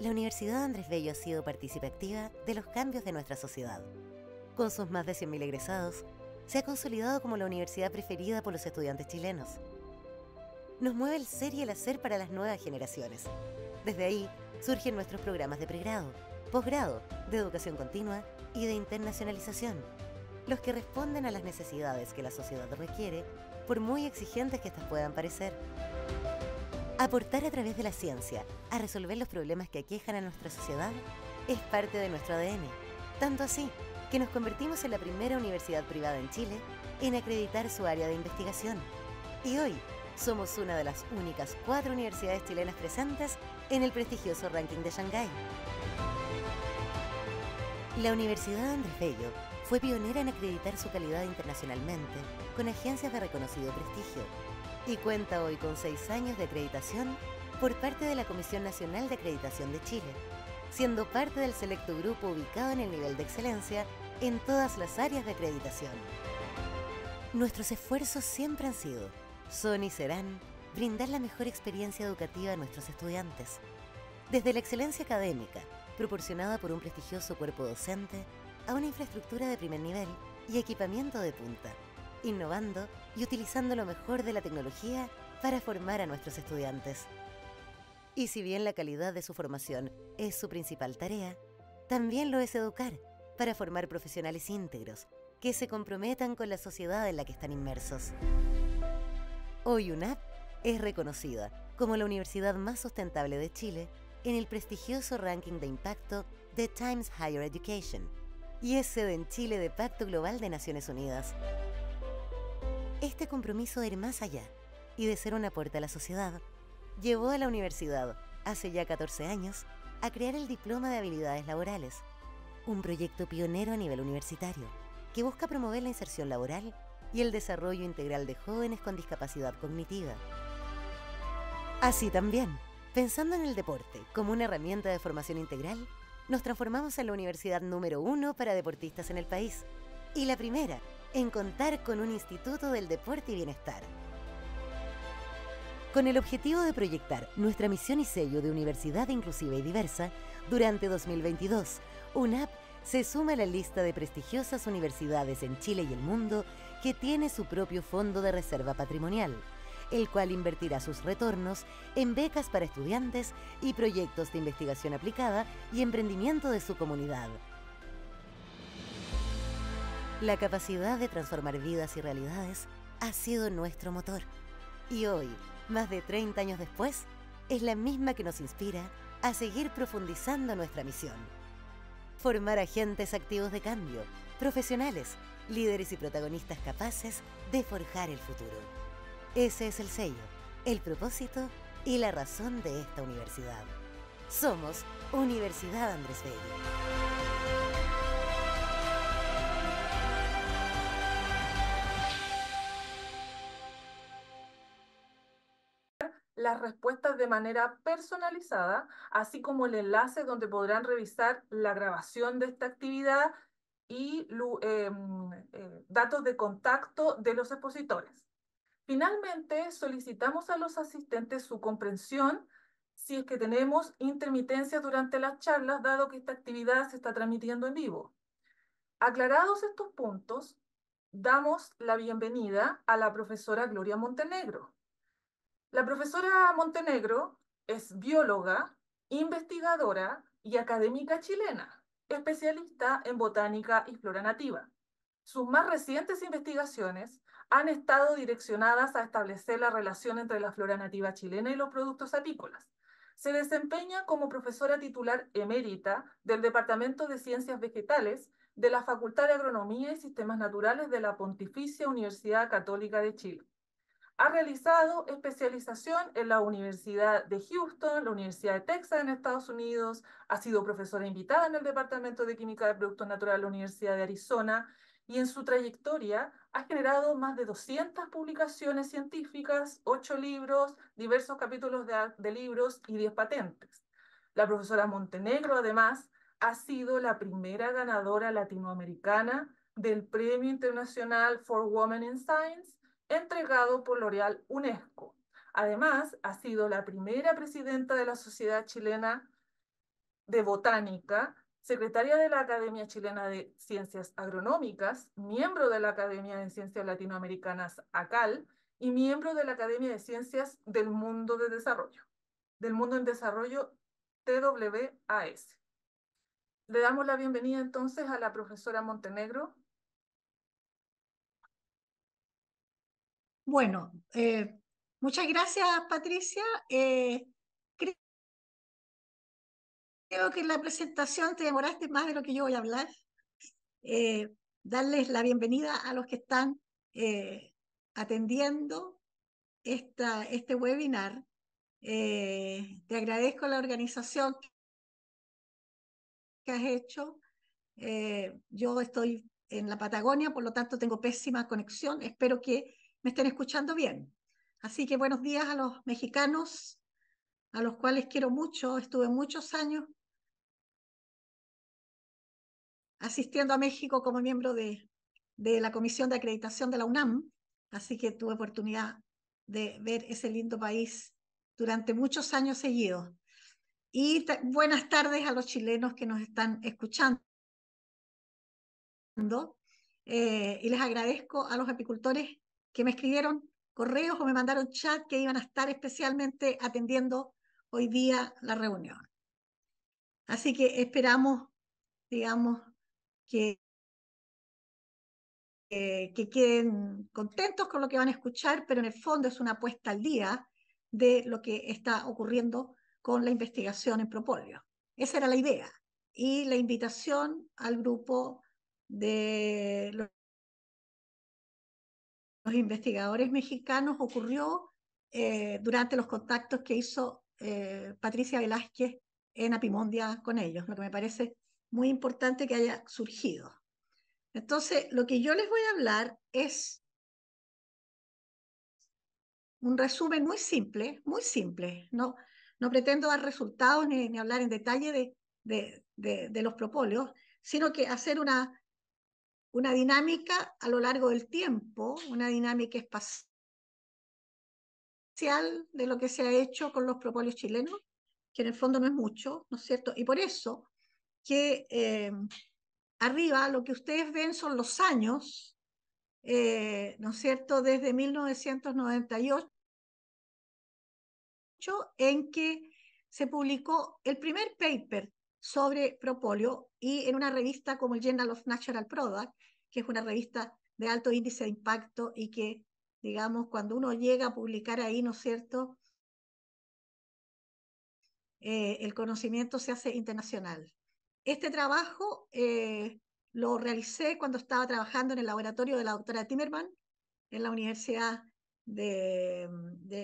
la Universidad Andrés Bello ha sido partícipe activa de los cambios de nuestra sociedad. Con sus más de 100.000 egresados, se ha consolidado como la universidad preferida por los estudiantes chilenos. Nos mueve el ser y el hacer para las nuevas generaciones. Desde ahí surgen nuestros programas de pregrado, posgrado, de educación continua y de internacionalización, los que responden a las necesidades que la sociedad requiere, por muy exigentes que éstas puedan parecer. Aportar a través de la ciencia a resolver los problemas que aquejan a nuestra sociedad es parte de nuestro ADN. Tanto así que nos convertimos en la primera universidad privada en Chile en acreditar su área de investigación. Y hoy somos una de las únicas cuatro universidades chilenas presentes en el prestigioso ranking de Shanghái. La Universidad Andrés Bello fue pionera en acreditar su calidad internacionalmente con agencias de reconocido prestigio y cuenta hoy con seis años de acreditación por parte de la Comisión Nacional de Acreditación de Chile, siendo parte del selecto grupo ubicado en el nivel de excelencia en todas las áreas de acreditación. Nuestros esfuerzos siempre han sido, son y serán, brindar la mejor experiencia educativa a nuestros estudiantes. Desde la excelencia académica, proporcionada por un prestigioso cuerpo docente, a una infraestructura de primer nivel y equipamiento de punta innovando y utilizando lo mejor de la tecnología para formar a nuestros estudiantes. Y si bien la calidad de su formación es su principal tarea, también lo es educar para formar profesionales íntegros que se comprometan con la sociedad en la que están inmersos. Hoy UNAP es reconocida como la universidad más sustentable de Chile en el prestigioso ranking de impacto de Times Higher Education y es sede en Chile de Pacto Global de Naciones Unidas. Este compromiso de ir más allá y de ser una puerta a la sociedad llevó a la universidad, hace ya 14 años, a crear el Diploma de Habilidades Laborales, un proyecto pionero a nivel universitario que busca promover la inserción laboral y el desarrollo integral de jóvenes con discapacidad cognitiva. Así también, pensando en el deporte como una herramienta de formación integral, nos transformamos en la universidad número uno para deportistas en el país y la primera en contar con un Instituto del Deporte y Bienestar. Con el objetivo de proyectar nuestra misión y sello de universidad inclusiva y diversa, durante 2022, UNAP se suma a la lista de prestigiosas universidades en Chile y el mundo que tiene su propio fondo de reserva patrimonial, el cual invertirá sus retornos en becas para estudiantes y proyectos de investigación aplicada y emprendimiento de su comunidad la capacidad de transformar vidas y realidades ha sido nuestro motor. Y hoy, más de 30 años después, es la misma que nos inspira a seguir profundizando nuestra misión. Formar agentes activos de cambio, profesionales, líderes y protagonistas capaces de forjar el futuro. Ese es el sello, el propósito y la razón de esta universidad. Somos Universidad Andrés Bello. las respuestas de manera personalizada, así como el enlace donde podrán revisar la grabación de esta actividad y em, eh, datos de contacto de los expositores. Finalmente, solicitamos a los asistentes su comprensión si es que tenemos intermitencia durante las charlas, dado que esta actividad se está transmitiendo en vivo. Aclarados estos puntos, damos la bienvenida a la profesora Gloria Montenegro, la profesora Montenegro es bióloga, investigadora y académica chilena, especialista en botánica y flora nativa. Sus más recientes investigaciones han estado direccionadas a establecer la relación entre la flora nativa chilena y los productos apícolas. Se desempeña como profesora titular emérita del Departamento de Ciencias Vegetales de la Facultad de Agronomía y Sistemas Naturales de la Pontificia Universidad Católica de Chile ha realizado especialización en la Universidad de Houston, la Universidad de Texas en Estados Unidos, ha sido profesora invitada en el Departamento de Química de Productos Naturales de la Universidad de Arizona y en su trayectoria ha generado más de 200 publicaciones científicas, 8 libros, diversos capítulos de, libros y 10 patentes. La profesora Montenegro, además, ha sido la primera ganadora latinoamericana del Premio Internacional for Women in Science entregado por L'Oreal UNESCO. Además, ha sido la primera presidenta de la Sociedad Chilena de Botánica, secretaria de la Academia Chilena de Ciencias Agronómicas, miembro de la Academia de Ciencias Latinoamericanas ACAL y miembro de la Academia de Ciencias del Mundo de Desarrollo, del Mundo en Desarrollo TWAS. Le damos la bienvenida entonces a la profesora Montenegro Bueno, eh, muchas gracias Patricia. Eh, creo que en la presentación te demoraste más de lo que yo voy a hablar. Eh, darles la bienvenida a los que están atendiendo esta, este webinar. te agradezco la organización que has hecho. yo estoy en la Patagonia, por lo tanto tengo pésima conexión. Espero que me estén escuchando bien. Así que buenos días a los mexicanos, a los cuales quiero mucho. Estuve muchos años asistiendo a México como miembro de, de la Comisión de Acreditación de la UNAM, así que tuve oportunidad de ver ese lindo país durante muchos años seguidos. Y buenas tardes a los chilenos que nos están escuchando. Eh, y les agradezco a los apicultores que me escribieron correos o me mandaron chat que iban a estar especialmente atendiendo hoy día la reunión. Así que esperamos, digamos, que, eh, que queden contentos con lo que van a escuchar, pero en el fondo es una apuesta al día de lo que está ocurriendo con la investigación en Propolio. Esa era la idea. Y la invitación al grupo de los investigadores mexicanos ocurrió eh, durante los contactos que hizo eh, Patricia Velázquez en Apimondia con ellos, lo que me parece muy importante que haya surgido. Entonces, lo que yo les voy a hablar es un resumen muy simple, muy simple. No, no pretendo dar resultados ni, hablar en detalle de, de los propóleos, sino que hacer una una dinámica a lo largo del tiempo, una dinámica espacial de lo que se ha hecho con los propóleos chilenos, que en el fondo no es mucho, ¿no es cierto? Y por eso que eh, arriba lo que ustedes ven son los años, eh, ¿no es cierto?, desde 1998, en que se publicó el primer paper sobre propóleo y en una revista como el Journal of Natural Product, que es una revista de alto índice de impacto y que, digamos, cuando uno llega a publicar ahí, ¿no es cierto? Eh, el conocimiento se hace internacional. Este trabajo eh, lo realicé cuando estaba trabajando en el laboratorio de la doctora Timmerman en la Universidad de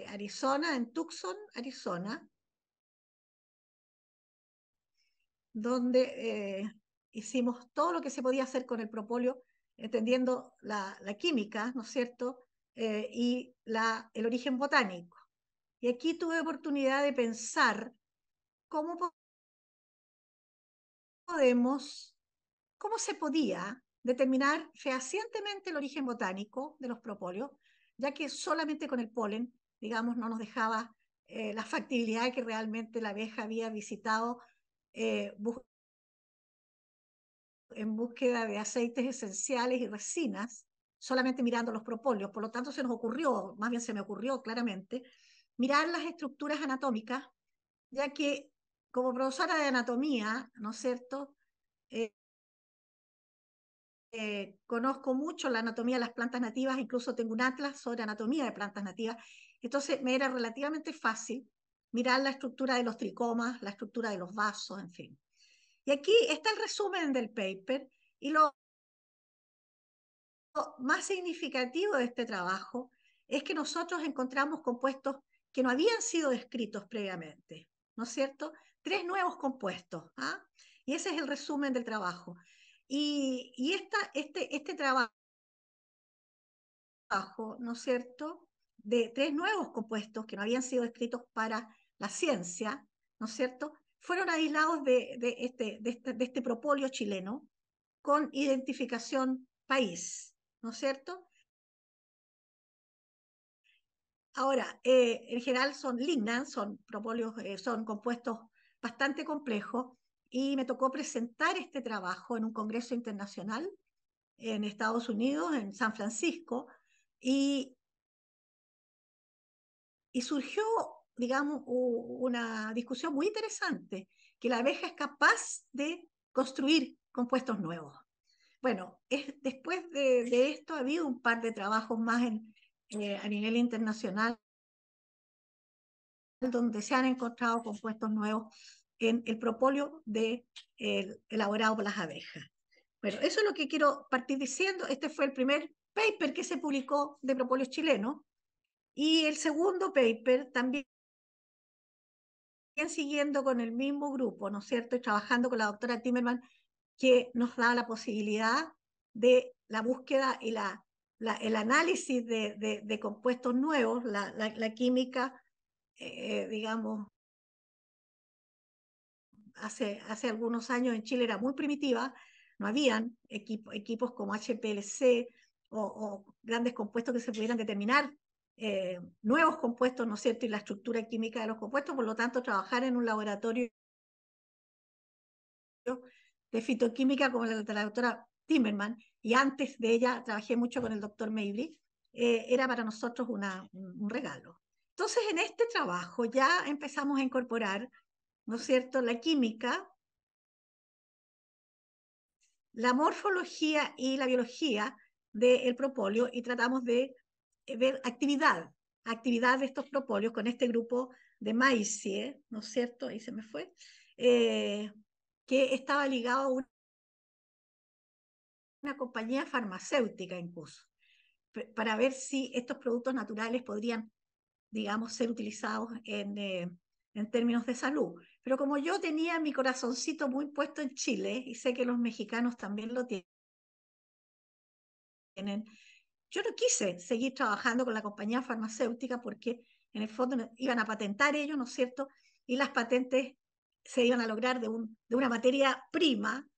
Arizona, en Tucson, Arizona, donde eh, hicimos todo lo que se podía hacer con el propóleo, entendiendo la, química, ¿no es cierto?, eh, y la, el origen botánico. Y aquí tuve oportunidad de pensar cómo podemos, cómo se podía determinar fehacientemente el origen botánico de los propóleos, ya que solamente con el polen, digamos, no nos dejaba eh, la factibilidad de que realmente la abeja había visitado eh, en búsqueda de aceites esenciales y resinas, solamente mirando los propóleos. Por lo tanto, se nos ocurrió, más bien se me ocurrió claramente, mirar las estructuras anatómicas, ya que como profesora de anatomía, ¿no es cierto? Eh, eh, conozco mucho la anatomía de las plantas nativas, incluso tengo un atlas sobre anatomía de plantas nativas, entonces me era relativamente fácil mirar la estructura de los tricomas, la estructura de los vasos, en fin. Y aquí está el resumen del paper y lo más significativo de este trabajo es que nosotros encontramos compuestos que no habían sido descritos previamente, ¿no es cierto? Tres nuevos compuestos. ¿ah? Y ese es el resumen del trabajo. Y, y esta, este, este trabajo, ¿no es cierto? De tres nuevos compuestos que no habían sido descritos para la ciencia, ¿no es cierto?, fueron aislados de, este, de, este, este propolio chileno con identificación país, ¿no es cierto? Ahora, eh, en general son lignan, son propolios, eh, son compuestos bastante complejos y me tocó presentar este trabajo en un congreso internacional en Estados Unidos, en San Francisco, y, y surgió digamos, una discusión muy interesante, que la abeja es capaz de construir compuestos nuevos. Bueno, después de, esto ha habido un par de trabajos más eh, a nivel internacional donde se han encontrado compuestos nuevos en el propóleo de, elaborado por las abejas. Bueno, eso es lo que quiero partir diciendo. Este fue el primer paper que se publicó de propóleo chileno y el segundo paper también siguiendo con el mismo grupo, ¿no es cierto? Y trabajando con la doctora Timerman, que nos da la posibilidad de la búsqueda y la, la el análisis de, de, compuestos nuevos, la, la, química, eh, digamos, hace, hace algunos años en Chile era muy primitiva, no habían equipos como HPLC o, grandes compuestos que se pudieran determinar eh, nuevos compuestos, ¿no es cierto?, y la estructura química de los compuestos, por lo tanto, trabajar en un laboratorio de fitoquímica como la doctora Timmerman, y antes de ella trabajé mucho con el doctor Mabry, eh, era para nosotros un regalo. Entonces, en este trabajo ya empezamos a incorporar, ¿no es cierto?, la química, la morfología y la biología del propóleo y tratamos de eh, ver actividad, actividad de estos propóleos con este grupo de Maisie, ¿no es cierto? Ahí se me fue, eh, que estaba ligado a una, una compañía farmacéutica incluso, para ver si estos productos naturales podrían, digamos, ser utilizados en, eh, en términos de salud. Pero como yo tenía mi corazoncito muy puesto en Chile, y sé que los mexicanos también lo tienen, yo no quise seguir trabajando con la compañía farmacéutica porque en el fondo iban a patentar ellos, ¿no es cierto? Y las patentes se iban a lograr de, una materia prima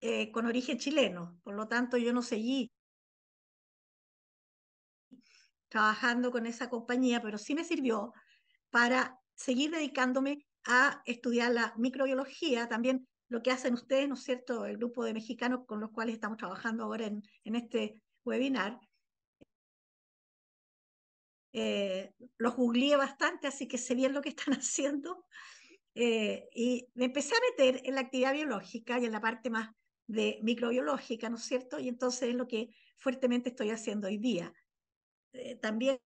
eh, con origen chileno. Por lo tanto, yo no seguí trabajando con esa compañía, pero sí me sirvió para seguir dedicándome a estudiar la microbiología, también lo que hacen ustedes, ¿no es cierto?, el grupo de mexicanos con los cuales estamos trabajando ahora en, en este webinar, eh, los googleé bastante, así que sé bien lo que están haciendo. Eh, y me empecé a meter en la actividad biológica y en la parte más de microbiológica, ¿no es cierto? Y entonces es lo que fuertemente estoy haciendo hoy día. Eh, también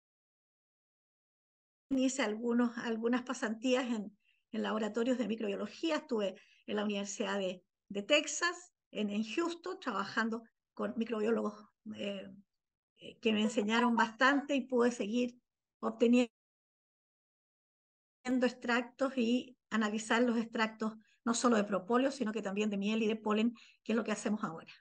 hice algunos, algunas pasantías en, laboratorios de microbiología, estuve en la Universidad de, Texas, en, en Houston, trabajando con microbiólogos eh, que me enseñaron bastante y pude seguir obteniendo extractos y analizar los extractos no solo de propóleo, sino que también de miel y de polen, que es lo que hacemos ahora.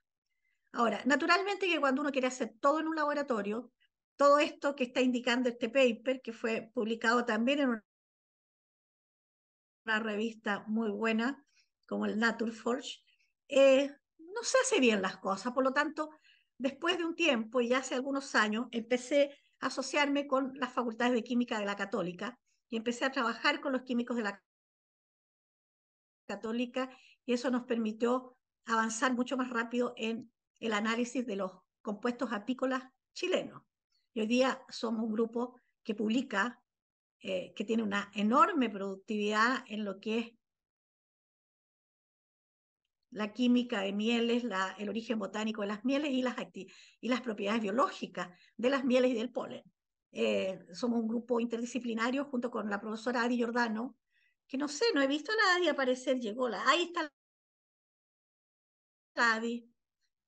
Ahora, naturalmente que cuando uno quiere hacer todo en un laboratorio, todo esto que está indicando este paper, que fue publicado también en una revista muy buena como el Nature Forge, eh, no se hace bien las cosas, por lo tanto, después de un tiempo, y hace algunos años, empecé a asociarme con las facultades de química de la católica y empecé a trabajar con los químicos de la católica y eso nos permitió avanzar mucho más rápido en el análisis de los compuestos apícolas chilenos. Y hoy día somos un grupo que publica, eh, que tiene una enorme productividad en lo que es la química de mieles, la, el origen botánico de las mieles y las, y las propiedades biológicas de las mieles y del polen. Eh, somos un grupo interdisciplinario junto con la profesora Adi Jordano, que no sé, no he visto a nadie aparecer, llegó la, ahí está Adi,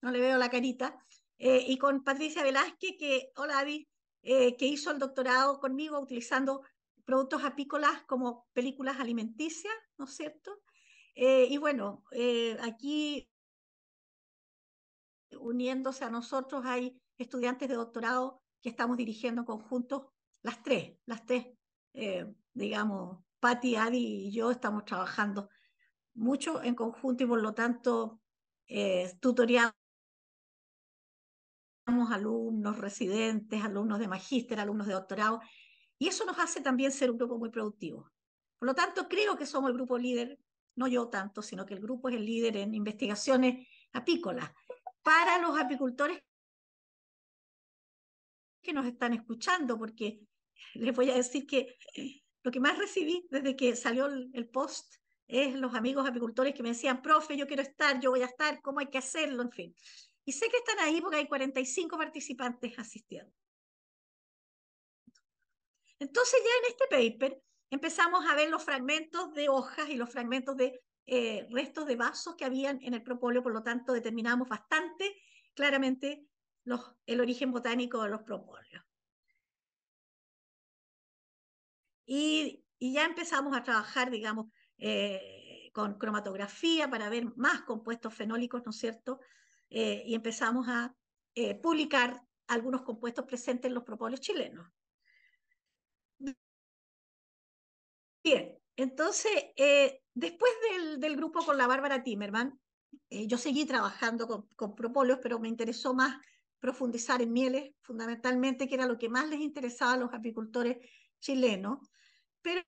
no le veo la carita, eh, y con Patricia Velázquez, que, hola Adi, eh, que hizo el doctorado conmigo utilizando productos apícolas como películas alimenticias, ¿no es cierto? Eh, y bueno, eh, aquí uniéndose a nosotros hay estudiantes de doctorado que estamos dirigiendo en conjunto, las tres, las tres, eh, digamos, Patti, Adi y yo estamos trabajando mucho en conjunto y por lo tanto tutorial alumnos residentes, alumnos de magíster, alumnos de doctorado, y eso nos hace también ser un grupo muy productivo. Por lo tanto, creo que somos el grupo líder no yo tanto, sino que el grupo es el líder en investigaciones apícolas, para los apicultores que nos están escuchando, porque les voy a decir que lo que más recibí desde que salió el, post es los amigos apicultores que me decían, profe, yo quiero estar, yo voy a estar, ¿cómo hay que hacerlo? En fin. Y sé que están ahí porque hay 45 participantes asistiendo. Entonces ya en este paper empezamos a ver los fragmentos de hojas y los fragmentos de eh, restos de vasos que habían en el propóleo, por lo tanto determinamos bastante claramente el origen botánico de los propóleos. Y, ya empezamos a trabajar, digamos, eh, con cromatografía para ver más compuestos fenólicos, ¿no es cierto? Eh, y empezamos a publicar algunos compuestos presentes en los propóleos chilenos. Bien, entonces, eh, después del, grupo con la Bárbara Timerman, eh, yo seguí trabajando con, con propóleos, pero me interesó más profundizar en mieles, fundamentalmente, que era lo que más les interesaba a los apicultores chilenos. Pero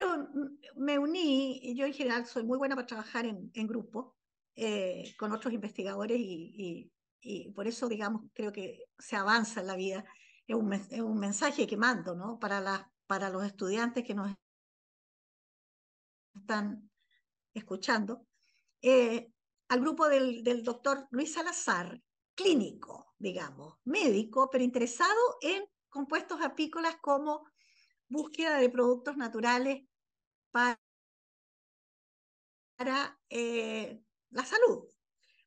mm, me uní, y yo en general soy muy buena para trabajar en, grupo eh, con otros investigadores y, y, por eso, digamos, creo que se avanza en la vida. Es un, un mensaje que mando ¿no? para las para los estudiantes que nos están escuchando, eh, al grupo del, doctor Luis Salazar, clínico, digamos, médico, pero interesado en compuestos apícolas como búsqueda de productos naturales para, eh, la salud.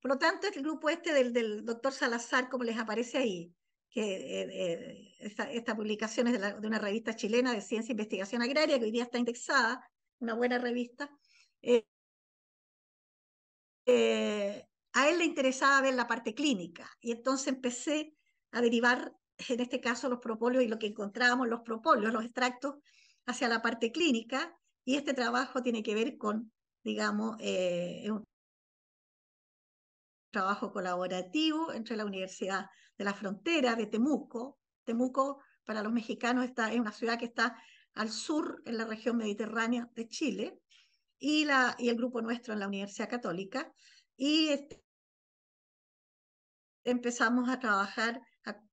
Por lo tanto, el grupo este del, del doctor Salazar, como les aparece ahí, que eh, esta, publicación es de, una revista chilena de ciencia e investigación agraria que hoy día está indexada, una buena revista. Eh, eh, a él le interesaba ver la parte clínica y entonces empecé a derivar, en este caso, los propóleos y lo que encontrábamos, los propóleos, los extractos, hacia la parte clínica y este trabajo tiene que ver con, digamos, un trabajo colaborativo entre la Universidad de la Frontera de Temuco. Temuco, para los mexicanos, está, es una ciudad que está al sur, en la región mediterránea de Chile, y, la, y el grupo nuestro en la Universidad Católica. Y este, empezamos a trabajar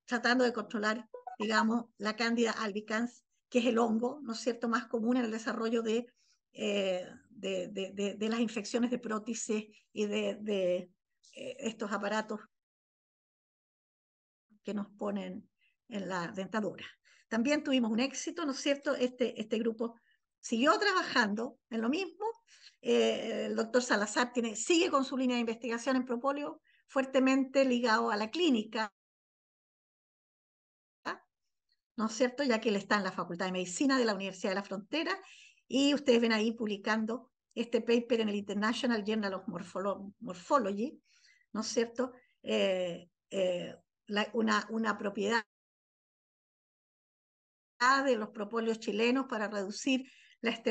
tratando de controlar, digamos, la cándida albicans, que es el hongo, ¿no es cierto?, más común en el desarrollo de, eh, de, de, de las infecciones de prótesis y de, eh, estos aparatos que nos ponen en la dentadura. También tuvimos un éxito, ¿no es cierto? Este, este grupo siguió trabajando en lo mismo. Eh, el doctor Salazar sigue con su línea de investigación en propóleo, fuertemente ligado a la clínica, ¿no es cierto? Ya que él está en la Facultad de Medicina de la Universidad de la Frontera y ustedes ven ahí publicando este paper en el International Journal of Morphology, ¿no es cierto?, eh, eh, una, una propiedad de los propóleos chilenos para reducir la,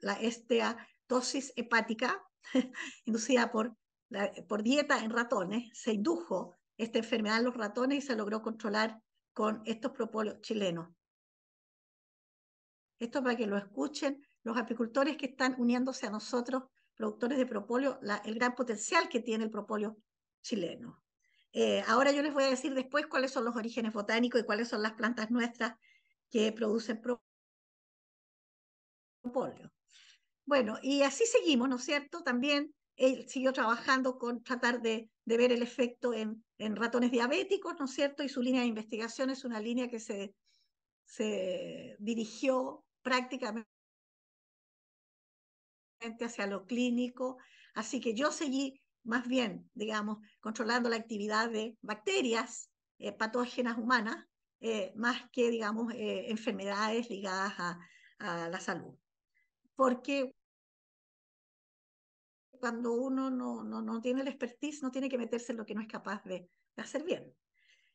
la esteatosis hepática inducida por, por dieta en ratones. Se indujo esta enfermedad en los ratones y se logró controlar con estos propóleos chilenos. Esto para que lo escuchen los apicultores que están uniéndose a nosotros, productores de propolio el gran potencial que tiene el propóleo chileno. Eh, ahora yo les voy a decir después cuáles son los orígenes botánicos y cuáles son las plantas nuestras que producen propóleo. Bueno, y así seguimos, ¿no es cierto? También él siguió trabajando con tratar de, ver el efecto en, en, ratones diabéticos, ¿no es cierto? Y su línea de investigación es una línea que se, se dirigió prácticamente hacia lo clínico. Así que yo seguí más bien, digamos, controlando la actividad de bacterias eh, patógenas humanas, eh, más que, digamos, eh, enfermedades ligadas a, la salud. Porque cuando uno no, tiene el expertise, no tiene que meterse en lo que no es capaz de, hacer bien.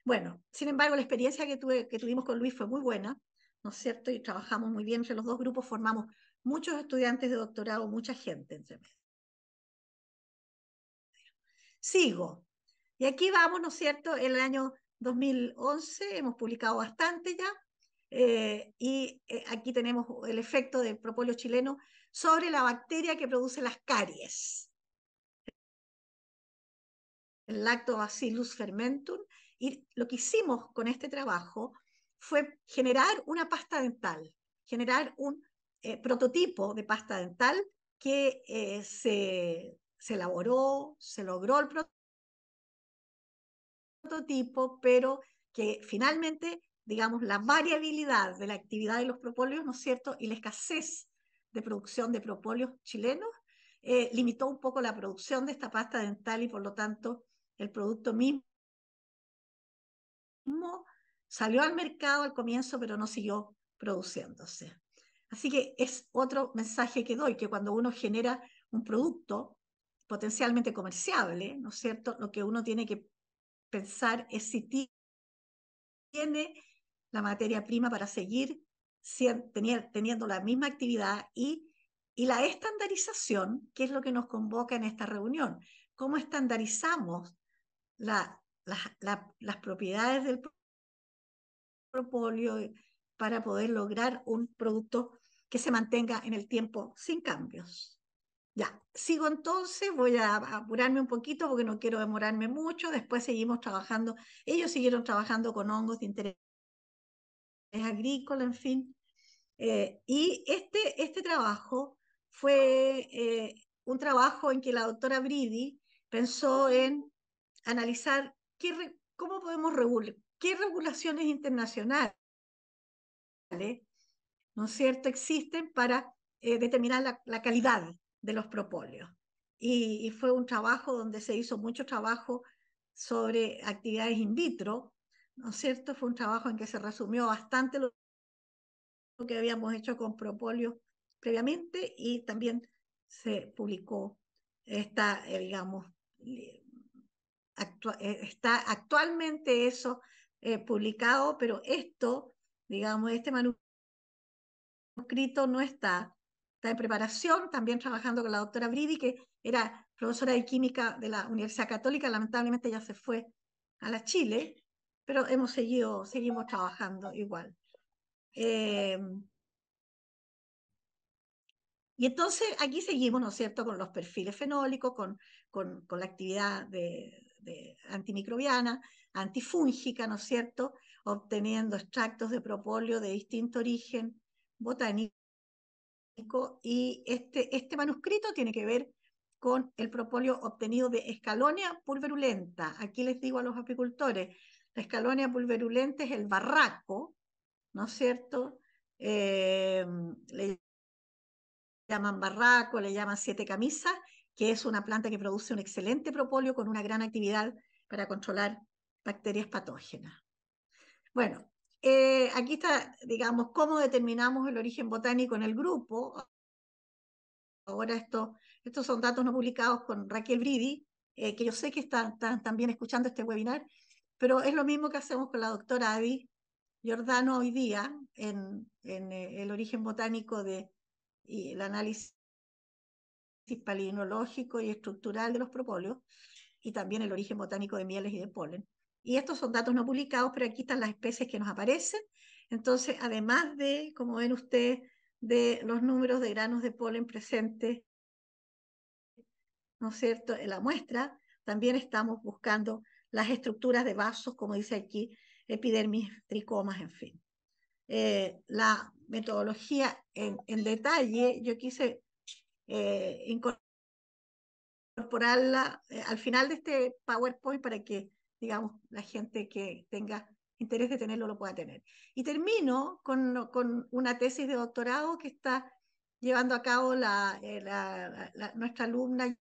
Bueno, sin embargo, la experiencia que, tuve, que tuvimos con Luis fue muy buena, ¿no es cierto? Y trabajamos muy bien entre los dos grupos, formamos muchos estudiantes de doctorado, mucha gente entre medio sigo. Y aquí vamos, ¿no es cierto? En el año 2011 hemos publicado bastante ya. Eh, y eh, aquí tenemos el efecto del propóleo chileno sobre la bacteria que produce las caries. El lactobacillus fermentum. Y lo que hicimos con este trabajo fue generar una pasta dental, generar un eh, prototipo de pasta dental que se se elaboró, se logró el prototipo, pero que finalmente, digamos, la variabilidad de la actividad de los propóleos, ¿no es cierto?, y la escasez de producción de propóleos chilenos, eh, limitó un poco la producción de esta pasta dental y por lo tanto el producto mismo salió al mercado al comienzo, pero no siguió produciéndose. Así que es otro mensaje que doy, que cuando uno genera un producto potencialmente comerciable, ¿no es cierto? Lo que uno tiene que pensar es si tiene la materia prima para seguir teniendo la misma actividad y, la estandarización, que es lo que nos convoca en esta reunión. ¿Cómo estandarizamos las propiedades del propóleo para poder lograr un producto que se mantenga en el tiempo sin cambios? Ya, sigo entonces, voy a apurarme un poquito porque no quiero demorarme mucho, después seguimos trabajando, ellos siguieron trabajando con hongos de interés agrícola, en fin, eh, y este, este trabajo fue eh, un trabajo en que la doctora Bridi pensó en analizar cómo podemos regular, qué regulaciones internacionales, ¿no cierto?, existen para eh, determinar la calidad de los propóleos. Y, fue un trabajo donde se hizo mucho trabajo sobre actividades in vitro, ¿no es cierto? Fue un trabajo en que se resumió bastante lo que habíamos hecho con propóleos previamente y también se publicó está, eh, digamos, eh, está actualmente eso eh, publicado, pero esto, digamos, este manuscrito no está de preparación, también trabajando con la doctora Bridi, que era profesora de química de la Universidad Católica, lamentablemente ya se fue a la Chile, pero hemos seguido, seguimos trabajando igual. Em, y entonces aquí seguimos, ¿no es cierto?, con los perfiles fenólicos, con, con, la actividad de, antimicrobiana, antifúngica, ¿no es cierto?, obteniendo extractos de propóleo de distinto origen botánico y este, este manuscrito tiene que ver con el propóleo obtenido de Escalonia pulverulenta. Aquí les digo a los apicultores, la Escalonia pulverulenta es el barraco, ¿no es cierto? Eh, le llaman barraco, le llaman siete camisas, que es una planta que produce un excelente propóleo con una gran actividad para controlar bacterias patógenas. Bueno, eh, aquí está, digamos, cómo determinamos el origen botánico en el grupo. Ahora esto, estos son datos no publicados con Raquel Bridi, eh, que yo sé que están, también escuchando este webinar, pero es lo mismo que hacemos con la doctora Abby Giordano hoy día en, eh, el origen botánico de, y el análisis palinológico y estructural de los propóleos y también el origen botánico de mieles y de polen. Y estos son datos no publicados, pero aquí están las especies que nos aparecen. Entonces, además de, como ven ustedes, de los números de granos de polen presentes, ¿no es cierto?, en la muestra, también estamos buscando las estructuras de vasos, como dice aquí, epidermis, tricomas, en fin. Eh, la metodología en, detalle, yo quise eh, incorporarla eh, al final de este PowerPoint para que digamos, la gente que tenga interés de tenerlo lo pueda tener. Y termino con, una tesis de doctorado que está llevando a cabo eh, nuestra alumna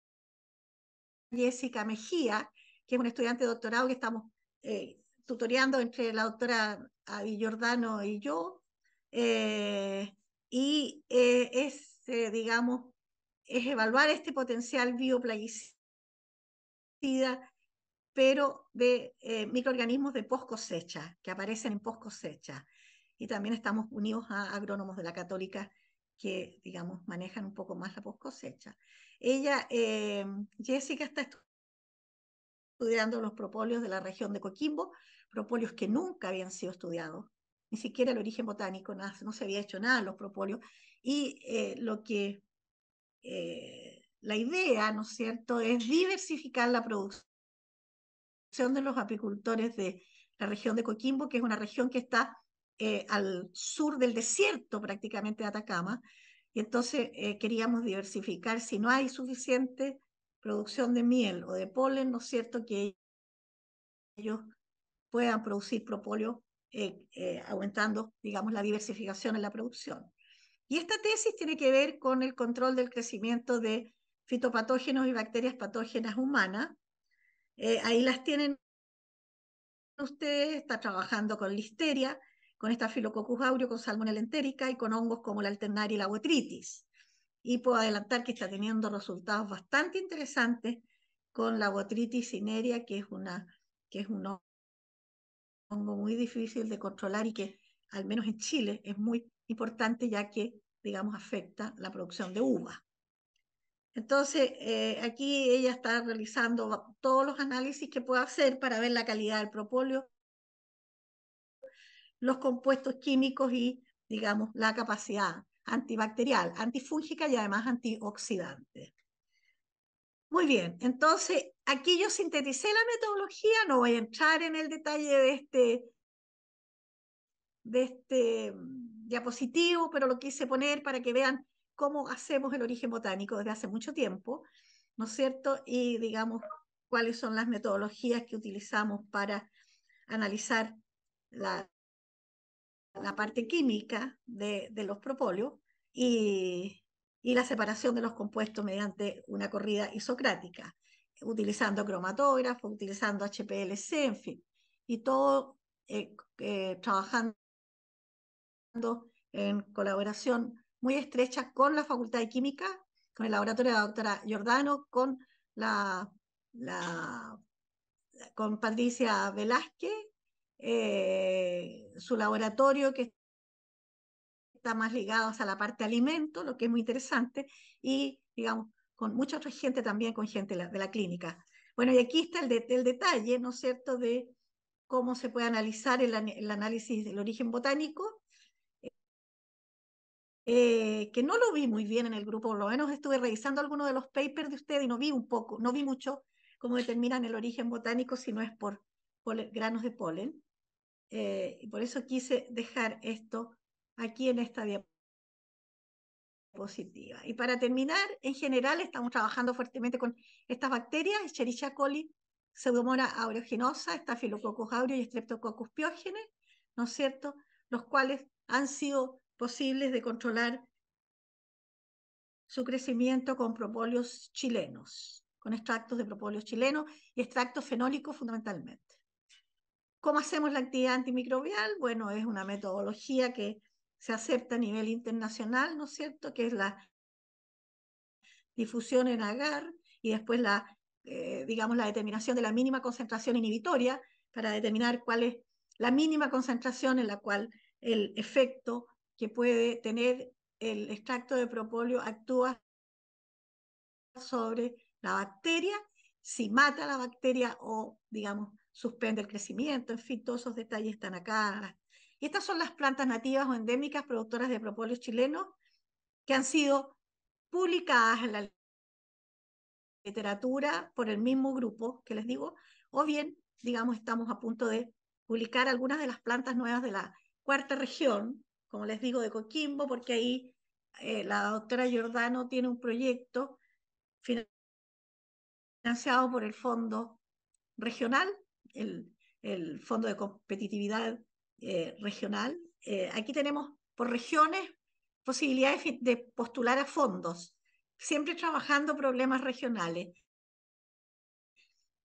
Jessica Mejía, que es una estudiante de doctorado que estamos eh, tutoreando entre la doctora Adi Giordano y yo. Eh, y eh, es, digamos, es evaluar este potencial bioplaguicida pero de eh, microorganismos de post cosecha, que aparecen en post cosecha. Y también estamos unidos a agrónomos de la Católica que, digamos, manejan un poco más la post cosecha. Ella, eh, Jessica, está estudiando los propóleos de la región de Coquimbo, propolios que nunca habían sido estudiados, ni siquiera el origen botánico, nada, no se había hecho nada los propóleos. Y eh, lo que la idea, ¿no es cierto?, es diversificar la producción de los apicultores de la región de Coquimbo, que es una región que está eh, al sur del desierto prácticamente de Atacama, y entonces eh, queríamos diversificar. Si no hay suficiente producción de miel o de polen, ¿no es cierto?, que ellos puedan producir propóleo eh, aumentando, digamos, la diversificación en la producción. Y esta tesis tiene que ver con el control del crecimiento de fitopatógenos y bacterias patógenas humanas, eh, ahí las tienen ustedes, está trabajando con listeria, con esta Filococcus aureo, con salmonella entérica y con hongos como la alternaria y la botritis. Y puedo adelantar que está teniendo resultados bastante interesantes con la botritis cinerea, que es, una, que es un hongo muy difícil de controlar y que, al menos en Chile, es muy importante ya que, digamos, afecta la producción de uva. Entonces, eh, aquí ella está realizando todos los análisis que pueda hacer para ver la calidad del propóleo, los compuestos químicos y, digamos, la capacidad antibacterial, antifúngica y además antioxidante. Muy bien, entonces aquí yo sinteticé la metodología, no voy a entrar en el detalle de este, de este mm, diapositivo, pero lo quise poner para que vean cómo hacemos el origen botánico desde hace mucho tiempo, ¿no es cierto? Y digamos, cuáles son las metodologías que utilizamos para analizar la, parte química de, los propóleos y, la separación de los compuestos mediante una corrida isocrática, utilizando cromatógrafos, utilizando HPLC, en fin, y todo eh, eh, trabajando en colaboración muy estrecha con la Facultad de Química, con el laboratorio de la doctora Giordano, con la, con Patricia Velázquez, eh, su laboratorio que está más ligado a la parte de alimento, lo que es muy interesante, y digamos, con mucha otra gente también, con gente de la, clínica. Bueno, y aquí está el, detalle, ¿no es cierto?, de cómo se puede analizar el, el análisis del origen botánico eh, que no lo vi muy bien en el grupo, por lo menos estuve revisando algunos de los papers de ustedes y no vi un poco, no vi mucho cómo determinan el origen botánico si no es por, granos de polen. Eh, y por eso quise dejar esto aquí en esta diapositiva. Y para terminar, en general estamos trabajando fuertemente con estas bacterias, Escherichia coli, Pseudomonas aureoginosa, Staphylococcus aureus y Streptococcus pyogenes, ¿no es cierto? Los cuales han sido posibles de controlar su crecimiento con propóleos chilenos, con extractos de propóleos chilenos y extractos fenólicos fundamentalmente. ¿Cómo hacemos la actividad antimicrobial? Bueno, es una metodología que se acepta a nivel internacional, ¿no es cierto? Que es la difusión en agar y después la, eh, digamos, la determinación de la mínima concentración inhibitoria para determinar cuál es la mínima concentración en la cual el efecto que puede tener el extracto de propóleo actúa sobre la bacteria, si mata la bacteria o, digamos, suspende el crecimiento, en fin, todos esos detalles están acá. Y estas son las plantas nativas o endémicas productoras de propóleo chileno que han sido publicadas en la literatura por el mismo grupo que les digo, o bien, digamos, estamos a punto de publicar algunas de las plantas nuevas de la cuarta región, como les digo, de Coquimbo, porque ahí eh, la doctora Giordano tiene un proyecto financiado por el Fondo Regional, el, Fondo de Competitividad eh, Regional. Eh, aquí tenemos por regiones posibilidades de postular a fondos, siempre trabajando problemas regionales.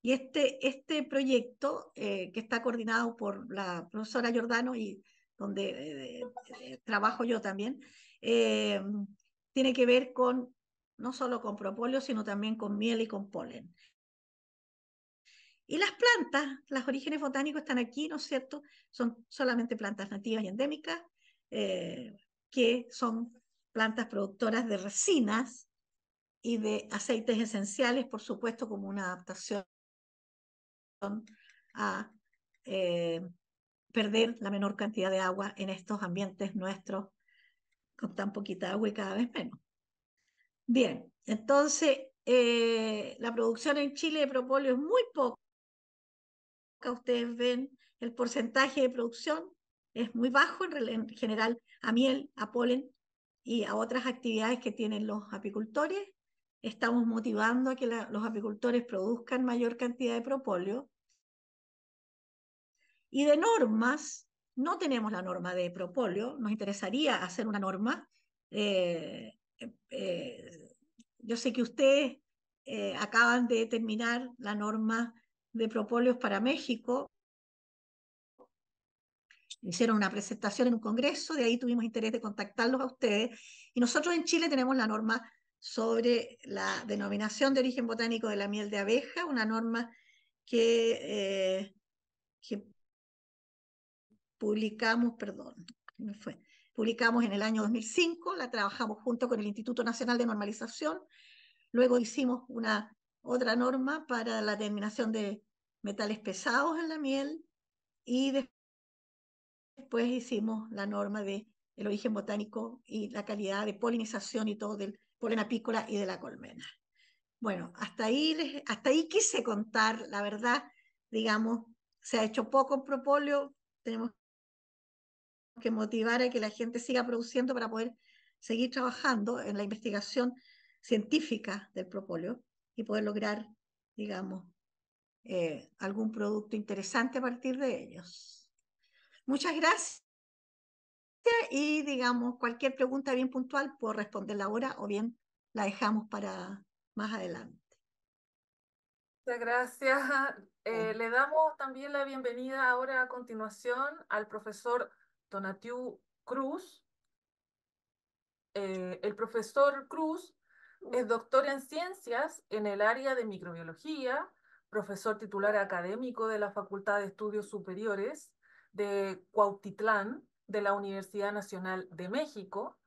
Y este, este proyecto, que está coordinado por la profesora Giordano y donde eh, trabajo yo también, eh, tiene que ver con no solo con propóleo, sino también con miel y con polen. Y las plantas, los orígenes botánicos están aquí, ¿no es cierto? Son solamente plantas nativas y endémicas, eh, que son plantas productoras de resinas y de aceites esenciales, por supuesto, como una adaptación a perder la menor cantidad de agua en estos ambientes nuestros con tan poquita agua y cada vez menos. Bien, entonces eh, la producción en Chile de propóleo es muy poca. Ustedes ven el porcentaje de producción es muy bajo en, general a miel, a polen y a otras actividades que tienen los apicultores. Estamos motivando a que los apicultores produzcan mayor cantidad de propóleo y de normas, no tenemos la norma de propóleo, nos interesaría hacer una norma. Eh, eh, yo sé que ustedes eh, acaban de terminar la norma de propóleos para México. Hicieron una presentación en un congreso, de ahí tuvimos interés de contactarlos a ustedes. Y nosotros en Chile tenemos la norma sobre la denominación de origen botánico de la miel de abeja, una norma que publicamos, perdón, fue, publicamos en el año 2005, la trabajamos junto con el Instituto Nacional de Normalización, luego hicimos una otra norma para la determinación de metales pesados en la miel y después hicimos la norma de el origen botánico y la calidad de polinización y todo del polen apícola y de la colmena. Bueno, hasta ahí, hasta ahí quise contar, la verdad, digamos, se ha hecho poco en propóleo, tenemos que motivar a que la gente siga produciendo para poder seguir trabajando en la investigación científica del propóleo y poder lograr, digamos, eh, algún producto interesante a partir de ellos. Muchas gracias y, digamos, cualquier pregunta bien puntual puedo responderla ahora o bien la dejamos para más adelante. Muchas gracias. Oh. Eh, le damos también la bienvenida ahora a continuación al profesor Donatiu Cruz. Eh, el profesor Cruz es doctor en ciencias en el área de microbiología, profesor titular académico de la Facultad de Estudios Superiores de Cuautitlán de la Universidad Nacional de México.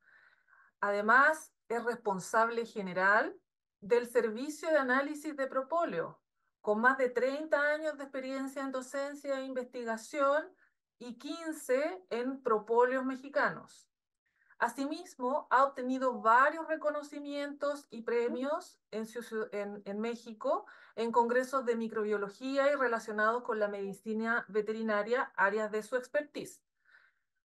Además, es responsable general del Servicio de Análisis de Propóleo, con más de 30 años de experiencia en docencia e investigación y 15 en propóleos mexicanos. Asimismo, ha obtenido varios reconocimientos y premios en, México en congresos de microbiología y relacionados con la medicina veterinaria, áreas de su expertise.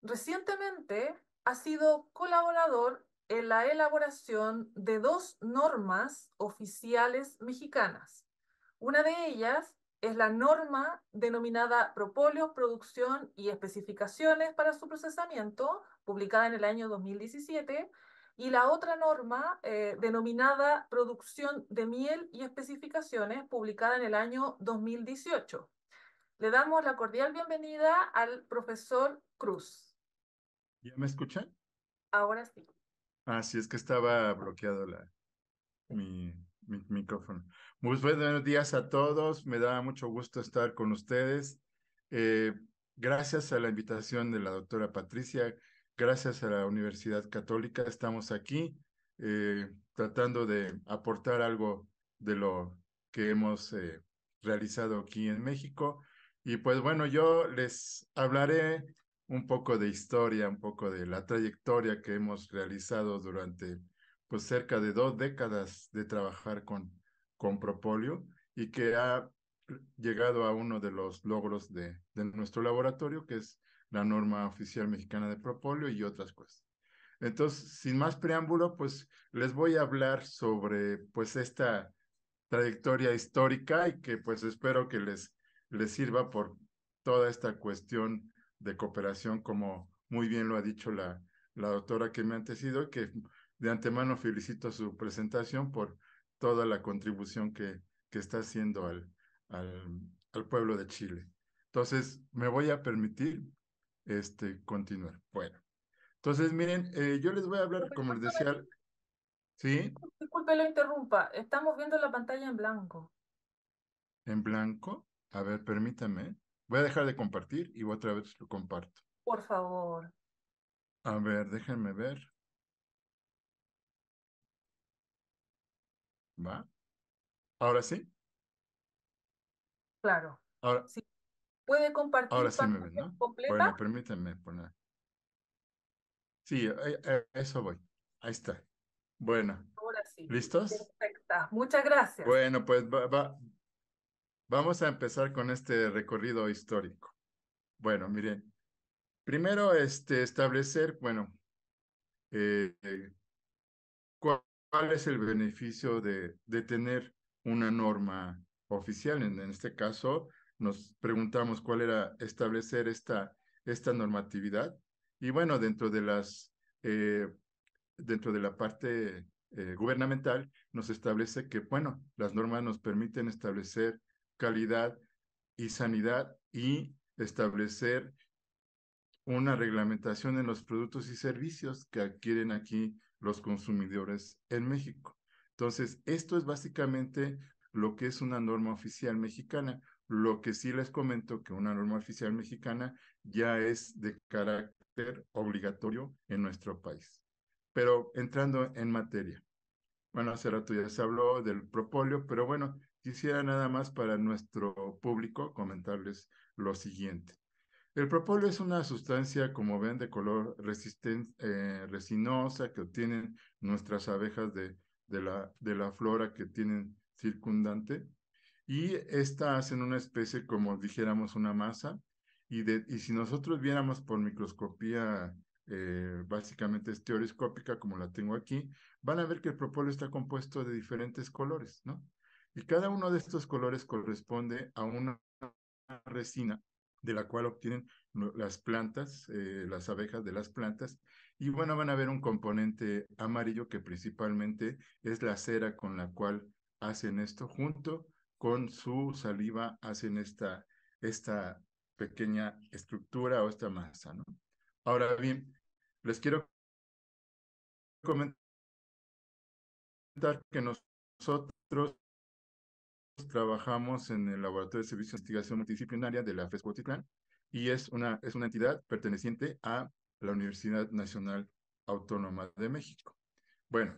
Recientemente ha sido colaborador en la elaboración de dos normas oficiales mexicanas. Una de ellas es la norma denominada propolios Producción y Especificaciones para su procesamiento, publicada en el año 2017, y la otra norma eh, denominada Producción de Miel y Especificaciones, publicada en el año 2018. Le damos la cordial bienvenida al profesor Cruz. ¿Ya me escuchan? Ahora sí. Ah, sí, es que estaba bloqueado mi micrófono. Muy buenos días a todos, me da mucho gusto estar con ustedes. Eh, gracias a la invitación de la doctora Patricia, gracias a la Universidad Católica, estamos aquí eh, tratando de aportar algo de lo que hemos eh, realizado aquí en México. Y pues bueno, yo les hablaré un poco de historia, un poco de la trayectoria que hemos realizado durante pues cerca de dos décadas de trabajar con con propolio y que ha llegado a uno de los logros de, nuestro laboratorio, que es la norma oficial mexicana de propolio y otras cosas. Entonces, sin más preámbulo, pues les voy a hablar sobre pues esta trayectoria histórica y que pues espero que les, les sirva por toda esta cuestión de cooperación, como muy bien lo ha dicho la, la doctora que me ha antecedido, que de antemano felicito su presentación por toda la contribución que, está haciendo al, al, pueblo de Chile. Entonces, me voy a permitir este, continuar. Bueno, entonces miren, eh, yo les voy a hablar, como les decía. ¿Sí? Disculpe, lo interrumpa. Estamos viendo la pantalla en blanco. ¿En blanco? A ver, permítame. Voy a dejar de compartir y otra vez lo comparto. Por favor. A ver, déjenme ver. ¿Va? ¿Ahora sí? Claro. Ahora, sí. ¿Puede compartir ahora sí me ven, Bueno, permítanme poner. Sí, eso voy. Ahí está. Bueno. Ahora sí. ¿Listos? Perfecta. Muchas gracias. Bueno, pues va, vamos a empezar con este recorrido histórico. Bueno, miren. Primero, este, establecer, bueno, eh, eh, ¿Cuál es el beneficio de, de tener una norma oficial? En, este caso, nos preguntamos cuál era establecer esta, esta normatividad. Y bueno, dentro de las... Eh, dentro de la parte eh, gubernamental nos establece que, bueno, las normas nos permiten establecer calidad y sanidad y establecer una reglamentación en los productos y servicios que adquieren aquí los consumidores en México. Entonces, esto es básicamente lo que es una norma oficial mexicana. Lo que sí les comento que una norma oficial mexicana ya es de carácter obligatorio en nuestro país. Pero entrando en materia. Bueno, hace rato ya se habló del propóleo, pero bueno, quisiera nada más para nuestro público comentarles lo siguiente. El propóleo es una sustancia, como ven, de color eh, resinosa que obtienen nuestras abejas de, de, la, de la flora que tienen circundante. Y esta hacen una especie, como dijéramos, una masa. Y, de, y si nosotros viéramos por microscopía, eh, básicamente estereoscópica, como la tengo aquí, van a ver que el propóleo está compuesto de diferentes colores, ¿no? Y cada uno de estos colores corresponde a una resina de la cual obtienen las plantas, eh, las abejas de las plantas. Y bueno, van a ver un componente amarillo que principalmente es la cera con la cual hacen esto, junto con su saliva hacen esta, esta pequeña estructura o esta masa. ¿no? Ahora bien, les quiero comentar que nosotros trabajamos en el Laboratorio de servicio de Investigación Multidisciplinaria de la FES Cuautitlán y es una, es una entidad perteneciente a la Universidad Nacional Autónoma de México. Bueno,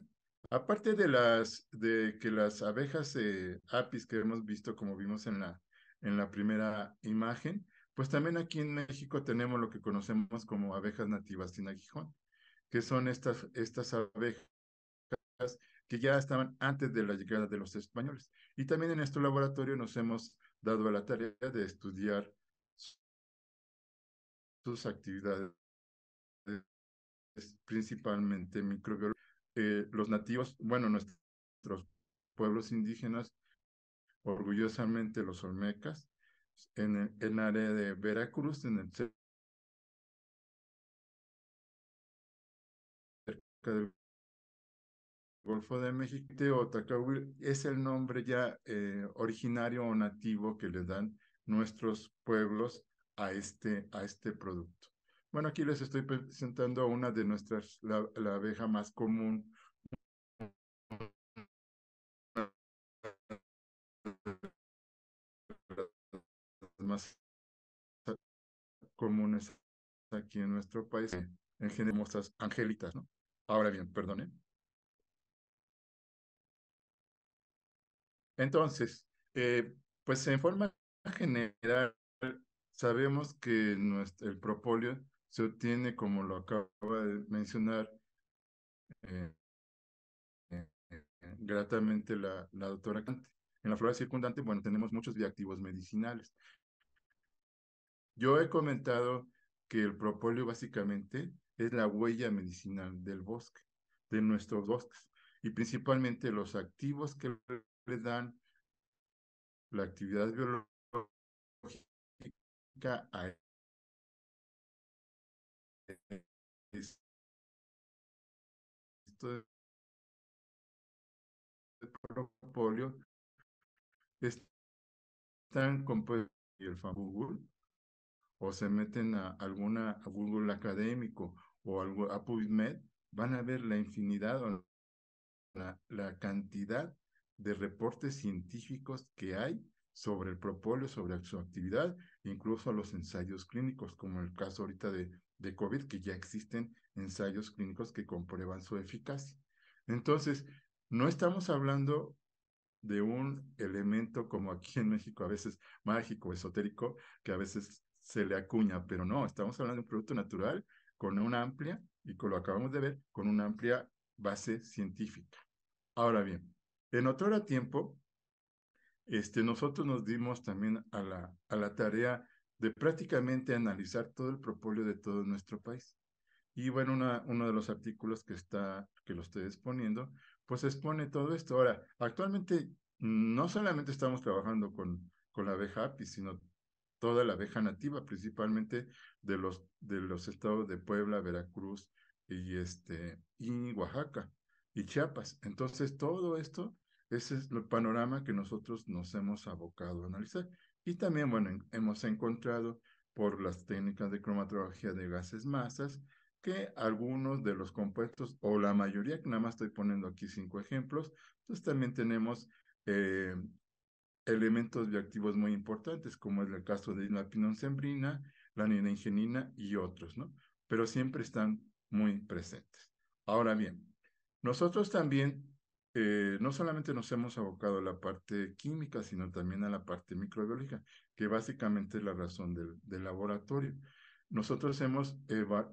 aparte de, las, de que las abejas eh, apis que hemos visto, como vimos en la, en la primera imagen, pues también aquí en México tenemos lo que conocemos como abejas nativas sin aguijón, que son estas, estas abejas que ya estaban antes de la llegada de los españoles. Y también en nuestro laboratorio nos hemos dado a la tarea de estudiar sus actividades, principalmente microbiológicas. Eh, los nativos, bueno, nuestros pueblos indígenas, orgullosamente los olmecas, en el, área de Veracruz, en el cerca del Golfo de México, o tacahui, es el nombre ya eh, originario o nativo que le dan nuestros pueblos a este, a este producto. Bueno, aquí les estoy presentando a una de nuestras, la, abeja más común. más comunes aquí en nuestro país, en general, angelitas, ¿no? Ahora bien, perdone. Entonces, eh, pues en forma general, sabemos que el propóleo se obtiene, como lo acaba de mencionar eh, eh, gratamente la, doctora Cante. En la flora circundante, bueno, tenemos muchos bioactivos medicinales. Yo he comentado que el propóleo básicamente es la huella medicinal del bosque, de nuestros bosques, y principalmente los activos que dan la actividad biológica a esto de polio están compuestos el Google o se meten a alguna Google académico o algo a PubMed van a ver la infinidad o la, la cantidad de reportes científicos que hay sobre el propóleo, sobre su actividad, incluso los ensayos clínicos, como el caso ahorita de, de COVID, que ya existen ensayos clínicos que comprueban su eficacia. Entonces, no estamos hablando de un elemento como aquí en México, a veces mágico, esotérico, que a veces se le acuña, pero no, estamos hablando de un producto natural con una amplia, y lo acabamos de ver, con una amplia base científica. Ahora bien, en otro tiempo, este, nosotros nos dimos también a la, a la tarea de prácticamente analizar todo el propolio de todo nuestro país. Y bueno, uno de los artículos que está, que lo estoy exponiendo, pues expone todo esto. Ahora, actualmente no solamente estamos trabajando con, con la abeja api, sino toda la abeja nativa, principalmente de los, de los estados de Puebla, Veracruz y, este, y Oaxaca y Chiapas. Entonces, todo esto ese es el panorama que nosotros nos hemos abocado a analizar. Y también, bueno, hemos encontrado por las técnicas de cromatología de gases masas que algunos de los compuestos, o la mayoría, que nada más estoy poniendo aquí cinco ejemplos, entonces pues también tenemos eh, elementos bioactivos muy importantes, como es el caso de la pinoncembrina, la ingenina y otros, ¿no? Pero siempre están muy presentes. Ahora bien, nosotros también eh, no solamente nos hemos abocado a la parte química, sino también a la parte microbiológica, que básicamente es la razón del, del laboratorio. Nosotros hemos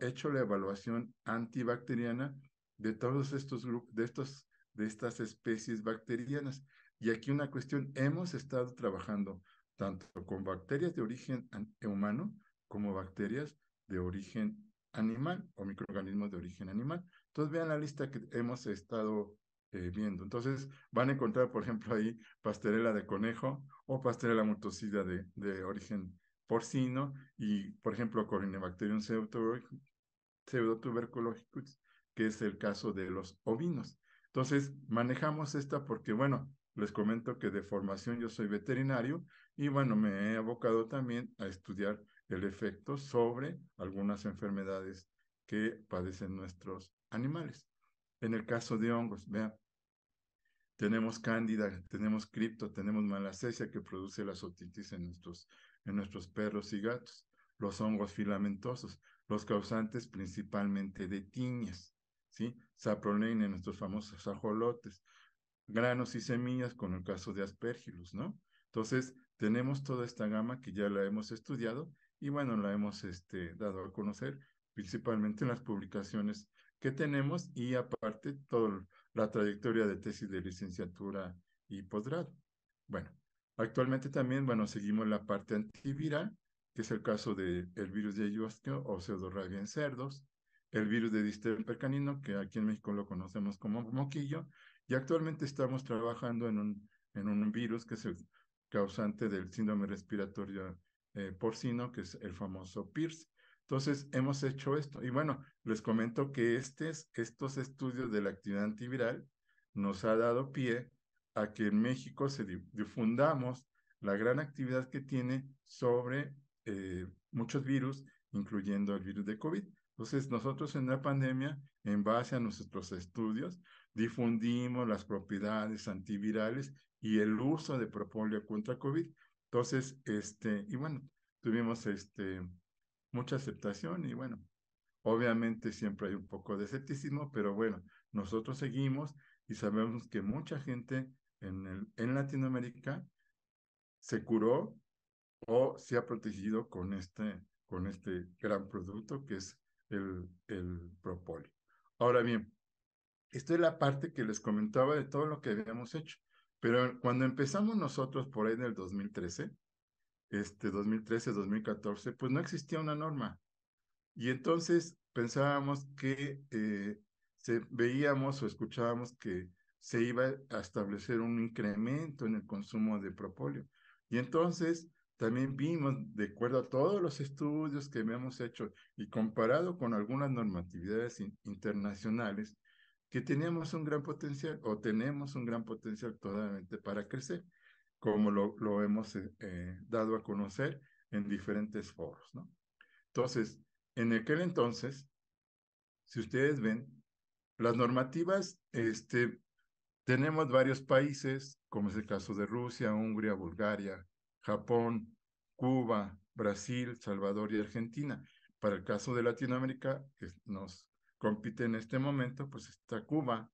hecho la evaluación antibacteriana de todos estos grupos, de, estos, de estas especies bacterianas. Y aquí una cuestión, hemos estado trabajando tanto con bacterias de origen humano como bacterias de origen animal o microorganismos de origen animal. Entonces vean la lista que hemos estado eh, viendo. Entonces van a encontrar, por ejemplo, ahí pastelera de conejo o pastelera mutocida de, de origen porcino y, por ejemplo, Corynebacterium pseudotuberculosis, que es el caso de los ovinos. Entonces, manejamos esta porque, bueno, les comento que de formación yo soy veterinario y, bueno, me he abocado también a estudiar el efecto sobre algunas enfermedades que padecen nuestros animales. En el caso de hongos, vean, tenemos cándida, tenemos cripto, tenemos malacesia que produce la otitis en nuestros, en nuestros perros y gatos, los hongos filamentosos, los causantes principalmente de tiñas, ¿sí? en nuestros famosos ajolotes, granos y semillas con el caso de aspergillus, ¿no? Entonces, tenemos toda esta gama que ya la hemos estudiado y bueno, la hemos este, dado a conocer principalmente en las publicaciones que tenemos y aparte toda la trayectoria de tesis de licenciatura y posgrado. Bueno, actualmente también, bueno, seguimos la parte antiviral, que es el caso del el virus de ayahuasca o pseudorragia en cerdos, el virus de distemper canino, que aquí en México lo conocemos como moquillo, y actualmente estamos trabajando en un, en un virus que es el causante del síndrome respiratorio eh, porcino, que es el famoso PIRS, entonces, hemos hecho esto. Y bueno, les comento que estos estudios de la actividad antiviral nos ha dado pie a que en México se difundamos la gran actividad que tiene sobre eh, muchos virus, incluyendo el virus de COVID. Entonces, nosotros en la pandemia, en base a nuestros estudios, difundimos las propiedades antivirales y el uso de propóleo contra COVID. Entonces, este, y bueno, tuvimos este, mucha aceptación y bueno, obviamente siempre hay un poco de escepticismo, pero bueno, nosotros seguimos y sabemos que mucha gente en, el, en Latinoamérica se curó o se ha protegido con este, con este gran producto que es el, el propóleo. Ahora bien, esta es la parte que les comentaba de todo lo que habíamos hecho, pero cuando empezamos nosotros por ahí en el 2013, este 2013, 2014, pues no existía una norma. Y entonces pensábamos que eh, se, veíamos o escuchábamos que se iba a establecer un incremento en el consumo de propóleo. Y entonces también vimos, de acuerdo a todos los estudios que habíamos hecho y comparado con algunas normatividades internacionales, que teníamos un gran potencial o tenemos un gran potencial totalmente para crecer como lo, hemos eh, eh, dado a conocer en diferentes foros. ¿no? Entonces, en aquel entonces, si ustedes ven, las normativas, este, tenemos varios países, como es el caso de Rusia, Hungría, Bulgaria, Japón, Cuba, Brasil, Salvador y Argentina. Para el caso de Latinoamérica, que nos compite en este momento, pues está Cuba,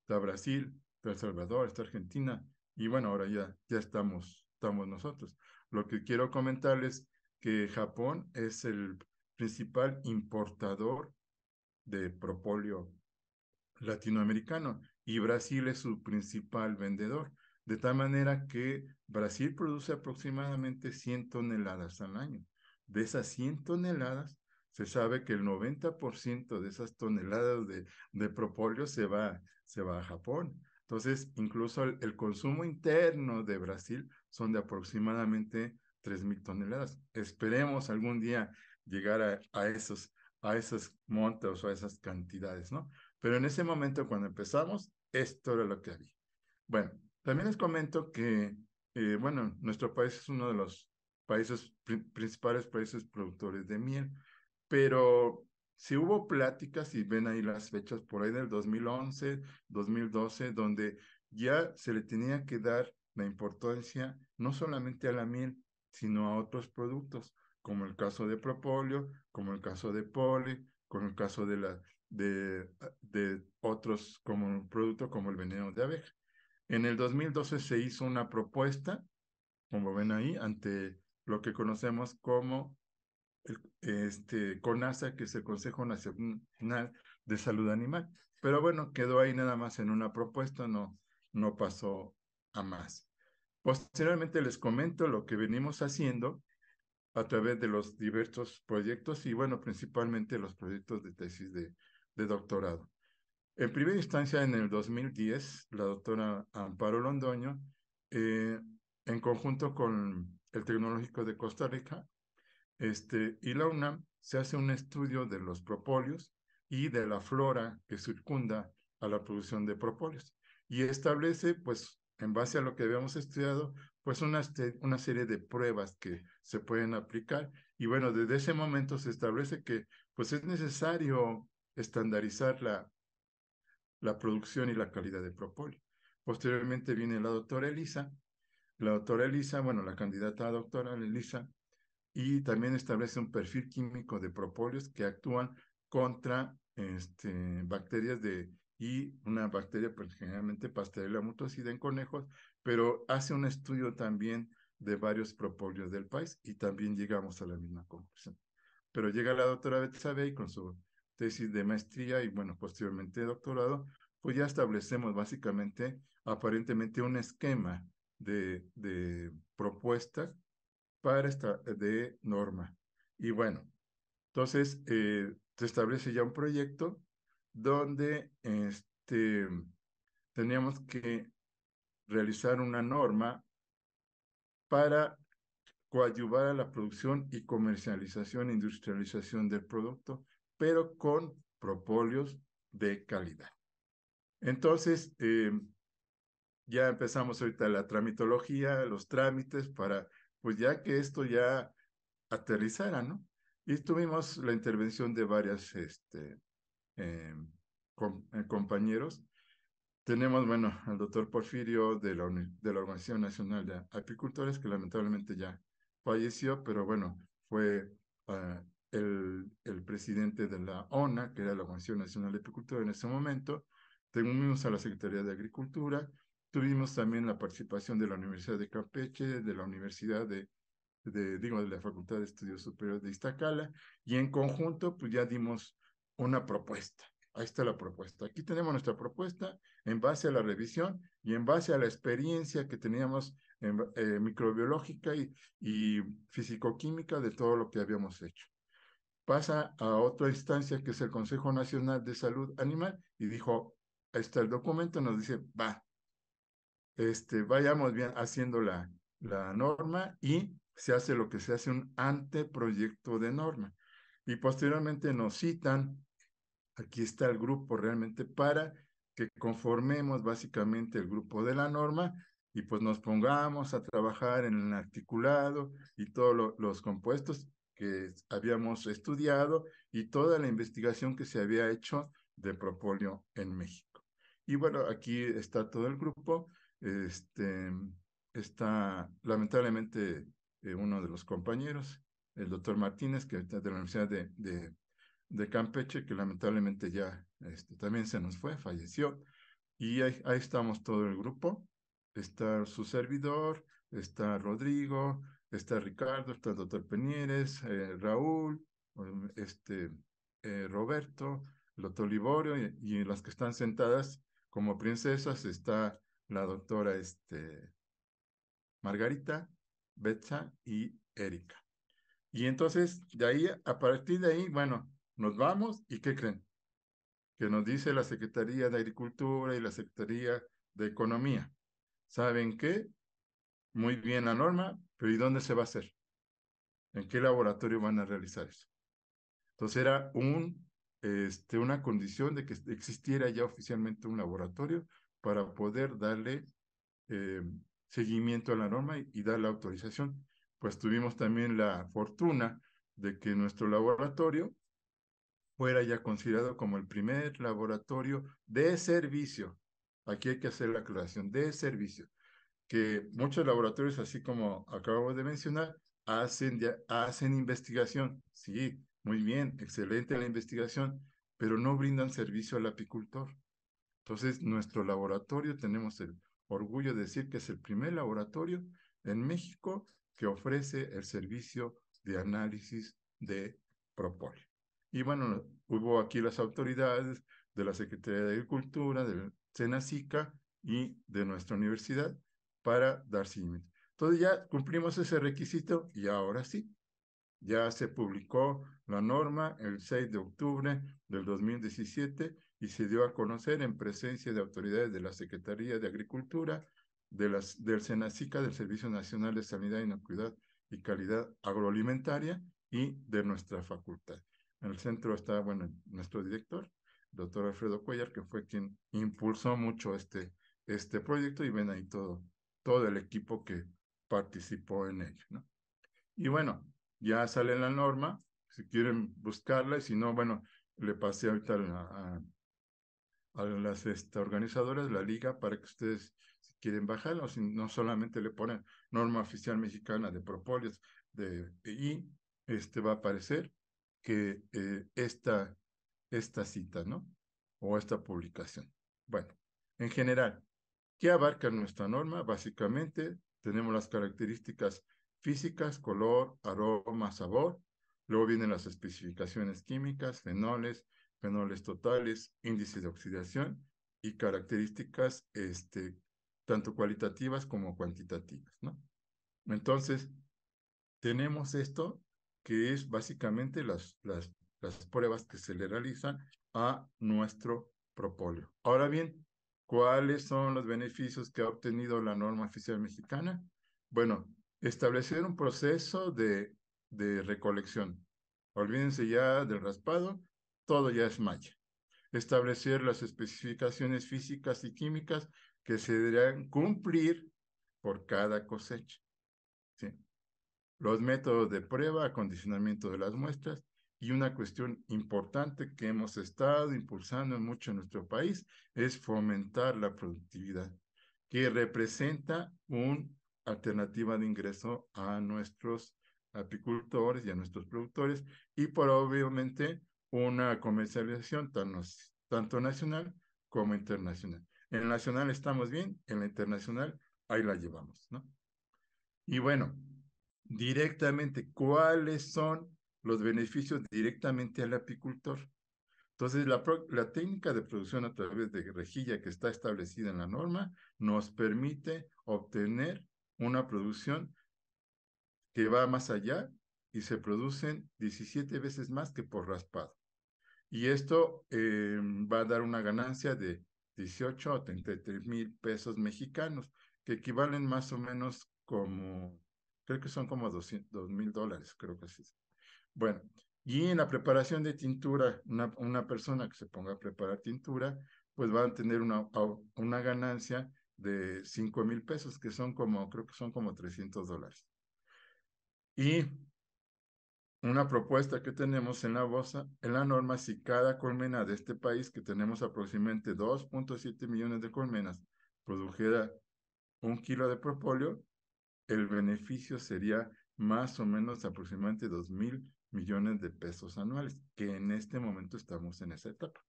está Brasil, está El Salvador, está Argentina, y bueno, ahora ya, ya estamos, estamos nosotros. Lo que quiero comentarles que Japón es el principal importador de propóleo latinoamericano y Brasil es su principal vendedor, de tal manera que Brasil produce aproximadamente 100 toneladas al año. De esas 100 toneladas, se sabe que el 90% de esas toneladas de, de propóleo se va, se va a Japón. Entonces, incluso el, consumo interno de Brasil son de aproximadamente 3.000 toneladas. Esperemos algún día llegar a, esos a montos o a esas cantidades, ¿no? Pero en ese momento, cuando empezamos, esto era lo que había. Bueno, también les comento que, eh, bueno, nuestro país es uno de los países, principales países productores de miel, pero si hubo pláticas, y ven ahí las fechas por ahí del 2011, 2012, donde ya se le tenía que dar la importancia no solamente a la miel, sino a otros productos, como el caso de propóleo, como el caso de poli, como el caso de, la, de, de otros como un producto como el veneno de abeja. En el 2012 se hizo una propuesta, como ven ahí, ante lo que conocemos como este, CONASA, que es el Consejo Nacional de Salud Animal. Pero bueno, quedó ahí nada más en una propuesta, no, no pasó a más. Posteriormente les comento lo que venimos haciendo a través de los diversos proyectos y bueno, principalmente los proyectos de tesis de, doctorado. En primera instancia, en el 2010, la doctora Amparo Londoño, eh, en conjunto con el Tecnológico de Costa Rica, este, y la UNAM se hace un estudio de los propóleos y de la flora que circunda a la producción de propóleos y establece, pues, en base a lo que habíamos estudiado, pues este, una, serie de pruebas que se pueden aplicar. Y bueno, desde ese momento se establece que pues es necesario estandarizar la, la producción y la calidad de propóleo. Posteriormente viene la doctora Elisa. La doctora Elisa, bueno, la candidata a doctora Elisa, y también establece un perfil químico de propóleos que actúan contra este, bacterias de, y una bacteria, pues generalmente Pasteurella mutocida en conejos, pero hace un estudio también de varios propóleos del país y también llegamos a la misma conclusión. Pero llega la doctora y con su tesis de maestría y, bueno, posteriormente doctorado, pues ya establecemos básicamente, aparentemente, un esquema de, de propuestas para esta de norma. Y bueno, entonces eh, se establece ya un proyecto donde este, teníamos que realizar una norma para coadyuvar a la producción y comercialización industrialización del producto, pero con propolios de calidad. Entonces, eh, ya empezamos ahorita la tramitología, los trámites para pues ya que esto ya aterrizara, ¿no? Y tuvimos la intervención de varios este, em, eh, compañeros. Tenemos, bueno, al doctor Porfirio de la, Organización Nacional de Apicultores, que lamentablemente ya falleció, pero bueno, fue ah, el, el, presidente de la ONA, que era la Organización Nacional de Apicultores en ese momento. Tenemos a la Secretaría de Agricultura, Tuvimos también la participación de la Universidad de Campeche, de la Universidad de, digo, de la Facultad de Estudios Superiores de Iztacala, y en conjunto, pues ya dimos una propuesta. Ahí está la propuesta. Aquí tenemos nuestra propuesta en base a la revisión y en base a la experiencia que teníamos en, eh, microbiológica y, y fisicoquímica de todo lo que habíamos hecho. Pasa a otra instancia que es el Consejo Nacional de Salud Animal y dijo, ahí está el documento, nos dice, va, este, vayamos bien haciendo la, la norma y se hace lo que se hace un anteproyecto de norma. Y posteriormente nos citan, aquí está el grupo realmente para que conformemos básicamente el grupo de la norma y pues nos pongamos a trabajar en el articulado y todos los compuestos que habíamos estudiado y toda la investigación que se había hecho de propolio en México. Y bueno, aquí está todo el grupo este, está lamentablemente eh, uno de los compañeros, el doctor Martínez, que está de la Universidad de, de, Campeche, que lamentablemente ya este, también se nos fue, falleció. Y ahí, estamos todo el grupo. Está su servidor, está Rodrigo, está Ricardo, está el doctor Peñeres, eh, Raúl, um, este, eh, Roberto, el doctor Liborio y, las que están sentadas como princesas está la doctora este, Margarita, Betsa y Erika. Y entonces, de ahí, a partir de ahí, bueno, nos vamos y ¿qué creen? Que nos dice la Secretaría de Agricultura y la Secretaría de Economía. ¿Saben qué? Muy bien la norma, pero ¿y dónde se va a hacer? ¿En qué laboratorio van a realizar eso? Entonces era un, este, una condición de que existiera ya oficialmente un laboratorio para poder darle eh, seguimiento a la norma y, dar la autorización. Pues tuvimos también la fortuna de que nuestro laboratorio fuera ya considerado como el primer laboratorio de servicio. Aquí hay que hacer la aclaración de servicio, que muchos laboratorios, así como acabamos de mencionar, hacen, hacen investigación. Sí, muy bien, excelente la investigación, pero no brindan servicio al apicultor. Entonces, nuestro laboratorio, tenemos el orgullo de decir que es el primer laboratorio en México que ofrece el servicio de análisis de propóleo. Y bueno, hubo aquí las autoridades de la Secretaría de Agricultura, del Senacica y de nuestra universidad para dar seguimiento. Entonces ya cumplimos ese requisito y ahora sí, ya se publicó la norma el 6 de octubre del 2017 y se dio a conocer en presencia de autoridades de la Secretaría de Agricultura, de las, del SENACICA, del Servicio Nacional de Sanidad, Inocuidad y Calidad Agroalimentaria y de nuestra facultad. En el centro está, bueno, nuestro director, doctor Alfredo Cuellar, que fue quien impulsó mucho este, este proyecto y ven ahí todo, todo el equipo que participó en ello, ¿no? Y bueno, ya sale la norma, si quieren buscarla, y si no, bueno, le pasé ahorita a, a, a las esta organizadoras de la liga para que ustedes si quieren bajarlo, si no solamente le ponen norma oficial mexicana de propolis de, y este va a aparecer que eh, esta, esta cita, ¿no? O esta publicación. Bueno, en general, ¿qué abarca nuestra norma? Básicamente tenemos las características físicas, color, aroma, sabor. Luego vienen las especificaciones químicas, fenoles, fenoles totales, índices de oxidación y características este, tanto cualitativas como cuantitativas, Entonces, tenemos esto que es básicamente las, pruebas que se le realizan a nuestro propóleo. Ahora bien, ¿cuáles son los beneficios que ha obtenido la norma oficial mexicana? Bueno, establecer un proceso de, de recolección. Olvídense ya del raspado, todo ya es malla. Establecer las especificaciones físicas y químicas que se deberán cumplir por cada cosecha. Los métodos de prueba, acondicionamiento de las muestras y una cuestión importante que hemos estado impulsando mucho en nuestro país es fomentar la productividad, que representa una alternativa de ingreso a nuestros apicultores y a nuestros productores y por obviamente una comercialización tanto nacional como internacional. En la nacional estamos bien, en la internacional ahí la llevamos, ¿no? Y bueno, directamente, ¿cuáles son los beneficios directamente al apicultor? Entonces, la, la técnica de producción a través de rejilla que está establecida en la norma nos permite obtener una producción que va más allá y se producen 17 veces más que por raspado. Y esto eh, va a dar una ganancia de 18 a 33 mil pesos mexicanos, que equivalen más o menos como, creo que son como 2 mil dólares, creo que sí. Bueno, y en la preparación de tintura, una, una, persona que se ponga a preparar tintura, pues va a tener una, una ganancia de 5 mil pesos, que son como, creo que son como 300 dólares. Y una propuesta que tenemos en la, bolsa, en la norma, si cada colmena de este país, que tenemos aproximadamente 2.7 millones de colmenas, produjera un kilo de propóleo, el beneficio sería más o menos aproximadamente 2 mil millones de pesos anuales, que en este momento estamos en esa etapa.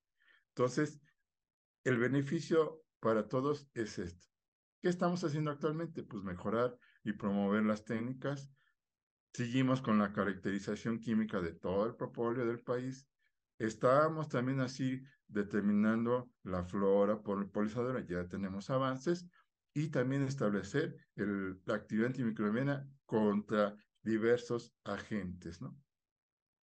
Entonces, el beneficio para todos es esto. ¿Qué estamos haciendo actualmente? Pues mejorar y promover las técnicas Seguimos con la caracterización química de todo el propóleo del país. Estábamos también así determinando la flora polizadora, ya tenemos avances, y también establecer la actividad antimicrobiana contra diversos agentes, ¿no?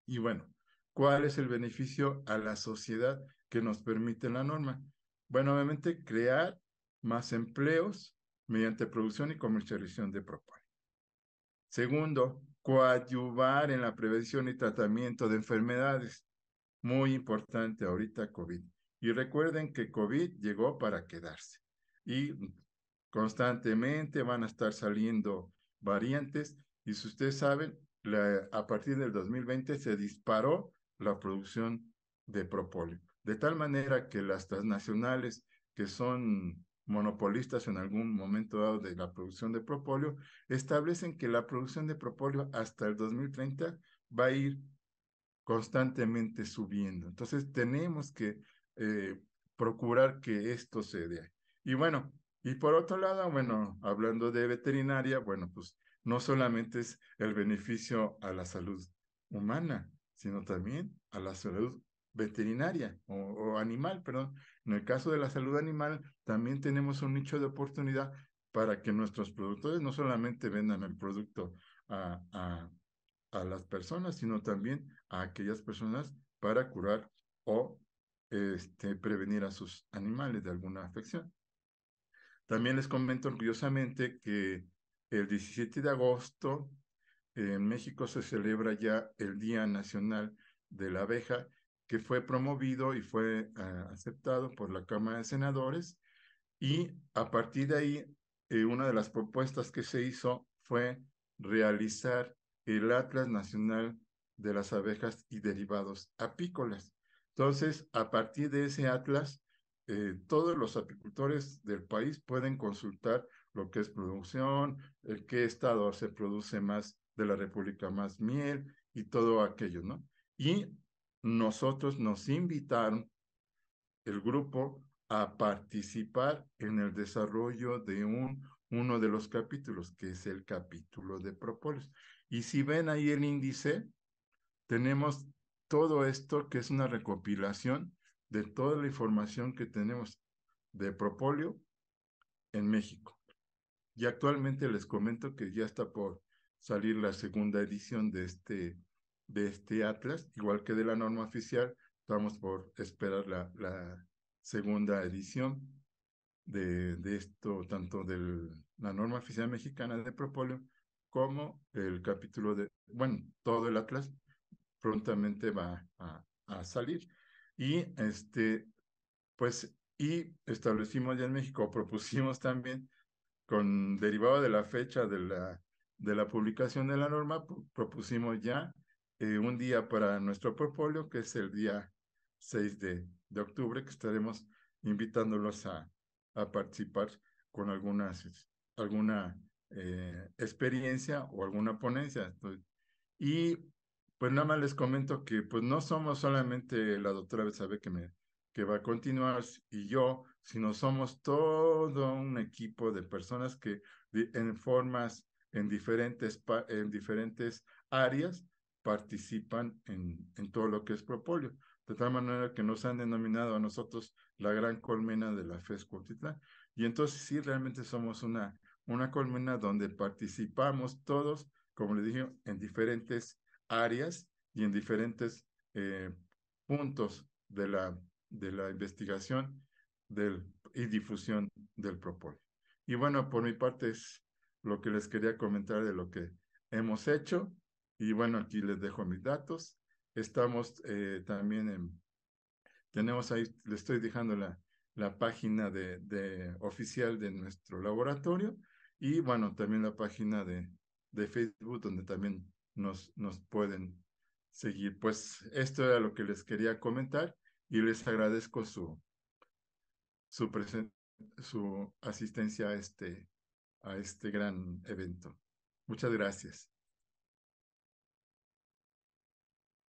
Y bueno, ¿cuál es el beneficio a la sociedad que nos permite la norma? Bueno, obviamente crear más empleos mediante producción y comercialización de propóleo. Segundo, coadyuvar en la prevención y tratamiento de enfermedades. Muy importante ahorita COVID. Y recuerden que COVID llegó para quedarse y constantemente van a estar saliendo variantes y si ustedes saben, la, a partir del 2020 se disparó la producción de propóleo, de tal manera que las transnacionales que son monopolistas en algún momento dado de la producción de propóleo, establecen que la producción de propóleo hasta el 2030 va a ir constantemente subiendo. Entonces tenemos que eh, procurar que esto se dé. Y bueno, y por otro lado, bueno, hablando de veterinaria, bueno, pues no solamente es el beneficio a la salud humana, sino también a la salud veterinaria o, o, animal, perdón. En el caso de la salud animal, también tenemos un nicho de oportunidad para que nuestros productores no solamente vendan el producto a, las personas, sino también a aquellas personas para curar o este, prevenir a sus animales de alguna afección. También les comento orgullosamente que el 17 de agosto en México se celebra ya el Día Nacional de la Abeja que fue promovido y fue ah, aceptado por la Cámara de Senadores. Y a partir de ahí, eh, una de las propuestas que se hizo fue realizar el Atlas Nacional de las Abejas y Derivados Apícolas. Entonces, a partir de ese atlas, eh, todos los apicultores del país pueden consultar lo que es producción, el qué estado se produce más de la República más miel y todo aquello, ¿no? Y nosotros nos invitaron, el grupo, a participar en el desarrollo de un, uno de los capítulos, que es el capítulo de Propolios. Y si ven ahí el índice, tenemos todo esto que es una recopilación de toda la información que tenemos de propóleo en México. Y actualmente les comento que ya está por salir la segunda edición de este de este atlas, igual que de la norma oficial. Estamos por esperar la, segunda edición de, esto, tanto de la norma oficial mexicana de propóleo como el capítulo de, bueno, todo el atlas prontamente va a, salir. Y este, pues, y establecimos ya en México, propusimos también, con derivado de la fecha de la, de la publicación de la norma, propusimos ya eh, un día para nuestro portfolio, que es el día 6 de, octubre, que estaremos invitándolos a, participar con algunas, alguna eh, experiencia o alguna ponencia. y pues nada más les comento que pues no somos solamente la doctora sabe que, me, que va a continuar y yo, sino somos todo un equipo de personas que en formas, en diferentes, en diferentes áreas, participan en, en todo lo que es propolio. De tal manera que nos han denominado a nosotros la gran colmena de la fe Cuautitlán. Y entonces sí, realmente somos una, una colmena donde participamos todos, como les dije, en diferentes áreas y en diferentes eh, puntos de la, de la investigación del, y difusión del propolio Y bueno, por mi parte es lo que les quería comentar de lo que hemos hecho y bueno, aquí les dejo mis datos. Estamos eh, también en, tenemos ahí, le estoy dejando la, la página de, oficial de nuestro laboratorio y bueno, también la página de, de Facebook donde también nos, nos pueden seguir. Pues esto era lo que les quería comentar y les agradezco su, su, su asistencia este, a este gran evento. Muchas gracias.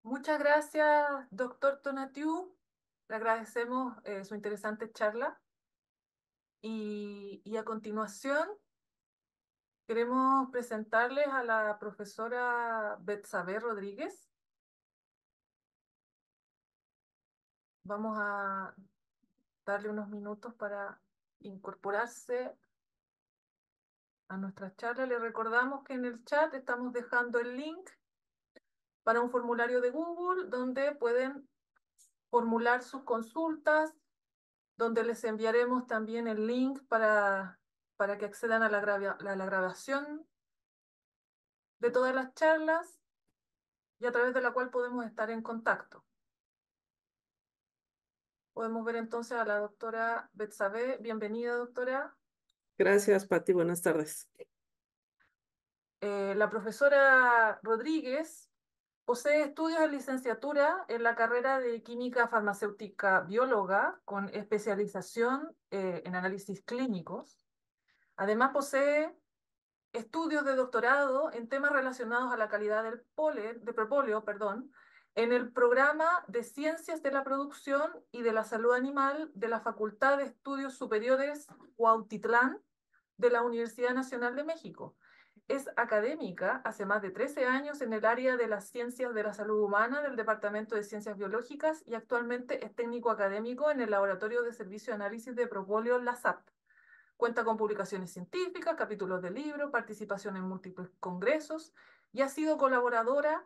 Muchas gracias, doctor Tonatiu. Le agradecemos eh, su interesante charla. Y, y, a continuación, queremos presentarles a la profesora Betsabe Rodríguez. Vamos a darle unos minutos para incorporarse a nuestra charla. Le recordamos que en el chat estamos dejando el link para un formulario de Google donde pueden formular sus consultas, donde les enviaremos también el link para, para que accedan a la, la grabación de todas las charlas y a través de la cual podemos estar en contacto. Podemos ver entonces a la doctora Betsabe. Bienvenida, doctora. Gracias, Patti. Buenas tardes. Eh, la profesora Rodríguez Posee estudios de licenciatura en la carrera de Química Farmacéutica Bióloga con especialización eh, en análisis clínicos. Además, posee estudios de doctorado en temas relacionados a la calidad del polen, de propóleo perdón, en el programa de Ciencias de la Producción y de la Salud Animal de la Facultad de Estudios Superiores Cuautitlán de la Universidad Nacional de México es académica hace más de 13 años en el área de las ciencias de la salud humana del Departamento de Ciencias Biológicas y actualmente es técnico académico en el Laboratorio de Servicio de Análisis de Propóleo, la SAP. Cuenta con publicaciones científicas, capítulos de libros, participación en múltiples congresos y ha sido colaboradora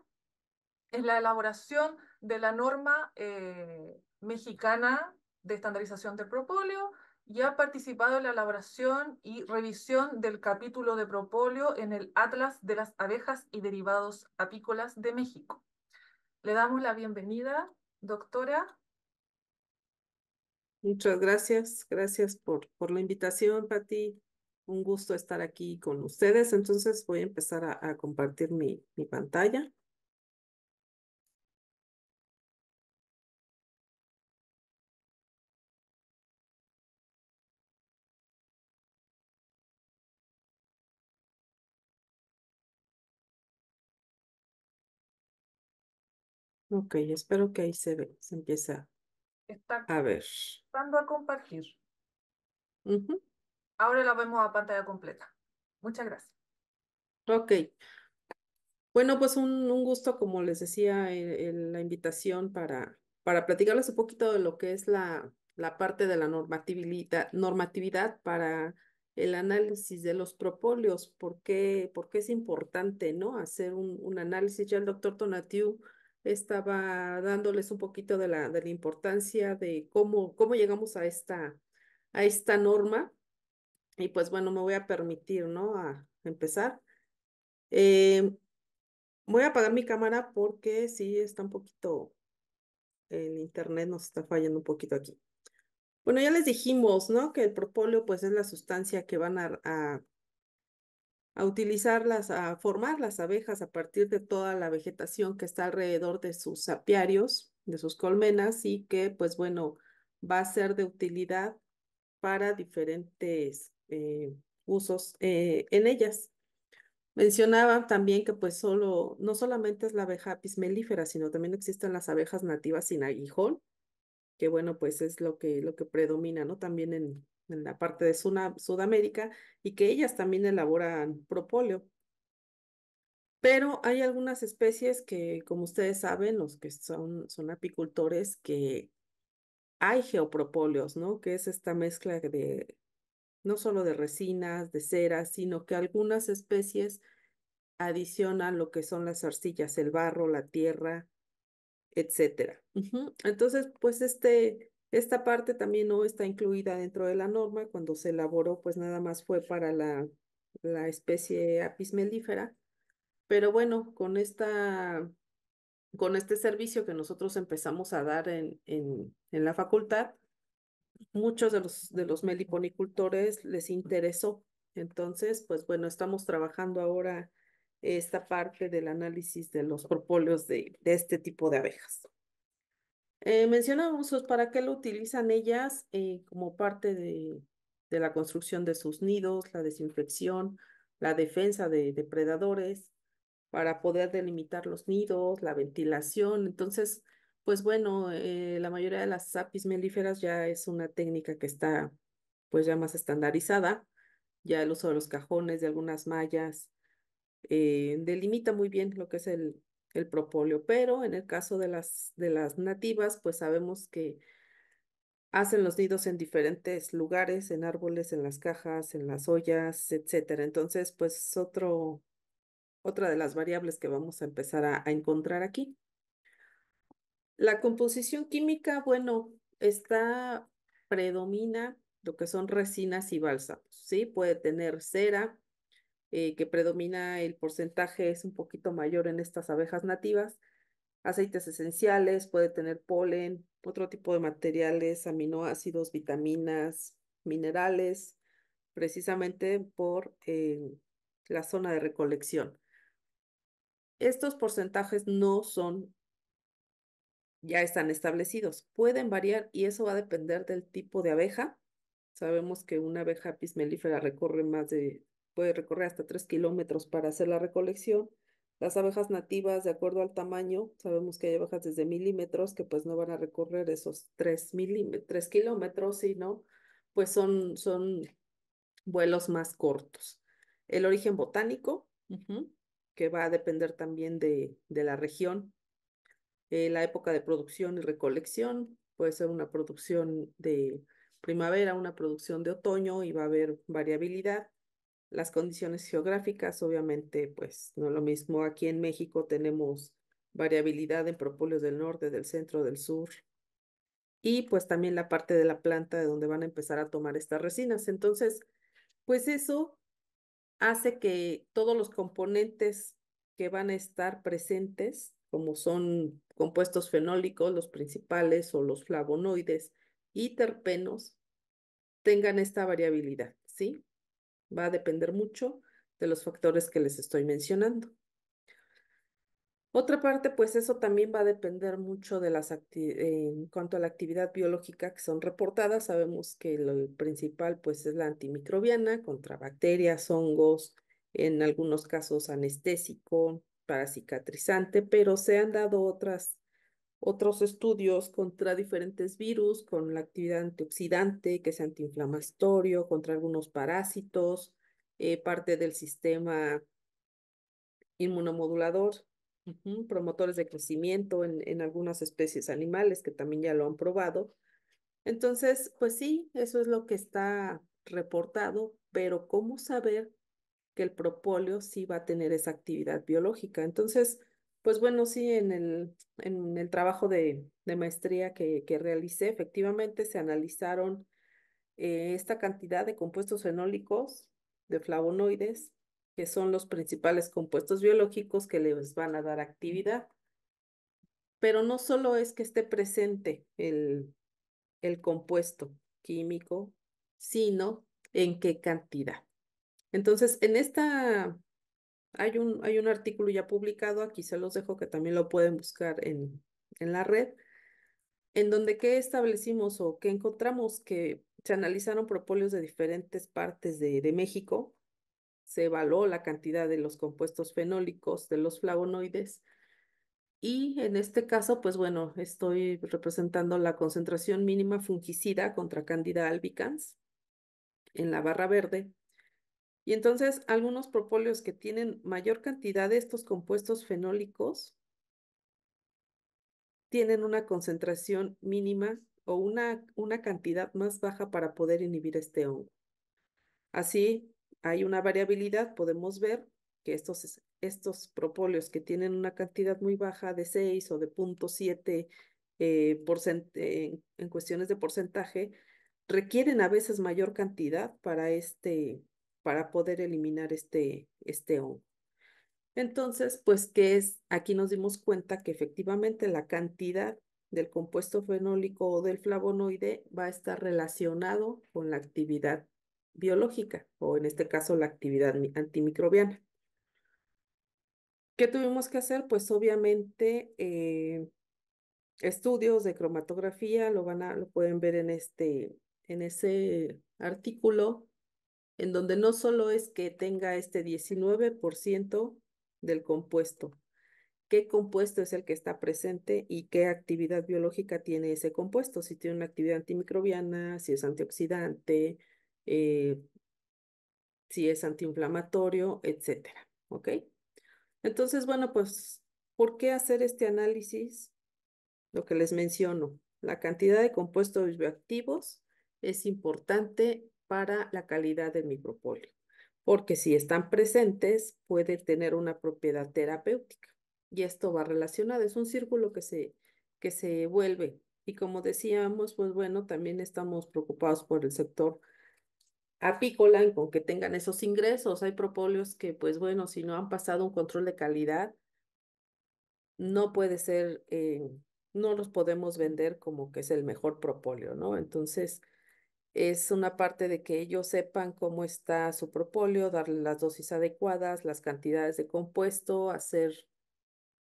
en la elaboración de la norma eh, mexicana de estandarización del propóleo, y ha participado en la elaboración y revisión del capítulo de propolio en el Atlas de las Abejas y Derivados Apícolas de México. Le damos la bienvenida, doctora. Muchas gracias, gracias por, por la invitación, Pati. Un gusto estar aquí con ustedes. Entonces voy a empezar a, a compartir mi, mi pantalla. Ok, espero que ahí se ve, se empieza Está a ver. dando a compartir. Ahora la vemos a pantalla completa. Muchas gracias. Ok. Bueno, pues un, un gusto, como les decía, eh, la invitación para, para platicarles un poquito de lo que es la, la parte de la normatividad, normatividad para el análisis de los propóleos, por qué, por qué es importante ¿no? hacer un, un análisis. Ya el doctor Tonatiu estaba dándoles un poquito de la, de la importancia de cómo, cómo llegamos a esta, a esta norma. Y pues bueno, me voy a permitir, ¿no? A empezar. Em, voy a apagar mi cámara porque sí está un poquito, el internet nos está fallando un poquito aquí. Bueno, ya les dijimos, ¿no? Que el propóleo, pues, es la sustancia que van a a utilizarlas, a formar las abejas a partir de toda la vegetación que está alrededor de sus apiarios, de sus colmenas y que, pues bueno, va a ser de utilidad para diferentes eh, usos eh, en ellas. Mencionaba también que pues solo, no solamente es la abeja apis mellifera, sino también existen las abejas nativas sin aguijón, que bueno, pues es lo que, lo que predomina, ¿no? También en, en la parte de Sudamérica, y que ellas también elaboran propóleo. Pero hay algunas especies que, como ustedes saben, los que son, son apicultores, que hay geopropóleos, ¿no? Que es esta mezcla de, no solo de resinas, de ceras, sino que algunas especies adicionan lo que son las arcillas, el barro, la tierra, etcétera. Entonces, pues este, esta parte también no está incluida dentro de la norma, cuando se elaboró pues nada más fue para la, especie apis mellifera, pero bueno, con esta con este servicio que nosotros empezamos a dar en, en, la facultad, muchos de los, de los meliponicultores les interesó. Entonces, pues bueno, estamos trabajando ahora esta parte del análisis de los propóleos de este tipo de abejas. Eh, ¿para qué lo utilizan ellas eh, como parte de, la construcción de sus nidos, la desinfección, la defensa de depredadores, para poder delimitar los nidos, la ventilación? Entonces, pues bueno, eh, la mayoría de las apis melíferas ya es una técnica que está pues ya más estandarizada, ya el uso de los cajones, de algunas mallas, eh, delimita muy bien lo que es el, el propóleo, pero en el caso de las, de las nativas, pues sabemos que hacen los nidos en diferentes lugares, en árboles, en las cajas, en las ollas, etcétera. Entonces, pues otro, otra de las variables que vamos a empezar a, encontrar aquí. La composición química, bueno, está predomina lo que son resinas y bálsamos, ¿sí? Puede tener cera, eh, que predomina el porcentaje es un poquito mayor en estas abejas nativas. Aceites esenciales, puede tener polen, otro tipo de materiales, aminoácidos, vitaminas, minerales, precisamente por eh, la zona de recolección. Estos porcentajes no son, ya están establecidos, pueden variar y eso va a depender del tipo de abeja. Sabemos que una abeja pismelífera recorre más de puede recorrer hasta 3 kilómetros para hacer la recolección. Las abejas nativas, de acuerdo al tamaño, sabemos que hay abejas desde milímetros que pues no van a recorrer esos 3, kilómetros, sino pues son, son vuelos más cortos. El origen botánico, que va a depender también de, la región. Eh, la época de producción y recolección, puede ser una producción de primavera, una producción de otoño y va a haber variabilidad las condiciones geográficas, obviamente, pues no lo mismo. Aquí en México tenemos variabilidad en propóleos del norte, del centro, del sur. Y pues también la parte de la planta de donde van a empezar a tomar estas resinas. Entonces, pues eso hace que todos los componentes que van a estar presentes, como son compuestos fenólicos, los principales o los flavonoides y terpenos, tengan esta variabilidad, ¿sí? Va a depender mucho de los factores que les estoy mencionando. Otra parte, pues eso también va a depender mucho de las en cuanto a la actividad biológica que son reportadas. Sabemos que lo principal, pues, es la antimicrobiana contra bacterias, hongos, en algunos casos anestésico, para cicatrizante, pero se han dado otras otros estudios contra diferentes virus, con la actividad antioxidante, que es antiinflamatorio, contra algunos parásitos, eh, parte del sistema inmunomodulador, promotores de crecimiento en, en algunas especies animales que también ya lo han probado. Entonces, pues sí, eso es lo que está reportado, pero ¿cómo saber que el propóleo sí va a tener esa actividad biológica? Entonces, pues bueno, sí, en el, trabajo de, maestría que, que, realicé, efectivamente se analizaron eh, esta cantidad de compuestos fenólicos, de flavonoides, que son los principales compuestos biológicos que les van a dar actividad. Pero no solo es que esté presente el, el compuesto químico, sino en qué cantidad. Entonces, en esta hay un, artículo ya publicado, aquí se los dejo que también lo pueden buscar en, la red, en donde que establecimos o qué encontramos que se analizaron propóleos de diferentes partes de, de México, se evaluó la cantidad de los compuestos fenólicos, de los flavonoides, y en este caso, pues bueno, estoy representando la concentración mínima fungicida contra Candida albicans en la barra verde y entonces algunos propóleos que tienen mayor cantidad de estos compuestos fenólicos tienen una concentración mínima o una, una cantidad más baja para poder inhibir este hongo. Así, hay una variabilidad, podemos ver que estos, estos propóleos que tienen una cantidad muy baja de 6 o de 0.7 eh, en cuestiones de porcentaje, requieren a veces mayor cantidad para este para poder eliminar este, este Entonces, pues, ¿qué es? Aquí nos dimos cuenta que efectivamente la cantidad del compuesto fenólico o del flavonoide va a estar relacionado con la actividad biológica o en este caso la actividad antimicrobiana. ¿Qué tuvimos que hacer? Pues obviamente eh, estudios de cromatografía, lo, van a, lo pueden ver en, este, en ese artículo, en donde no solo es que tenga este 19% del compuesto, qué compuesto es el que está presente y qué actividad biológica tiene ese compuesto, si tiene una actividad antimicrobiana, si es antioxidante, eh, si es antiinflamatorio, etcétera, ¿ok? Entonces, bueno, pues, ¿por qué hacer este análisis? Lo que les menciono, la cantidad de compuestos bioactivos es importante para la calidad del micropolio, porque si están presentes puede tener una propiedad terapéutica. Y esto va relacionado, es un círculo que se, que se vuelve. Y como decíamos, pues bueno, también estamos preocupados por el sector apícola con que tengan esos ingresos. Hay propóleos que, pues bueno, si no han pasado un control de calidad, no puede ser, eh, no los podemos vender como que es el mejor propóleo, ¿no? Entonces, es una parte de que ellos sepan cómo está su propóleo, darle las dosis adecuadas, las cantidades de compuesto, hacer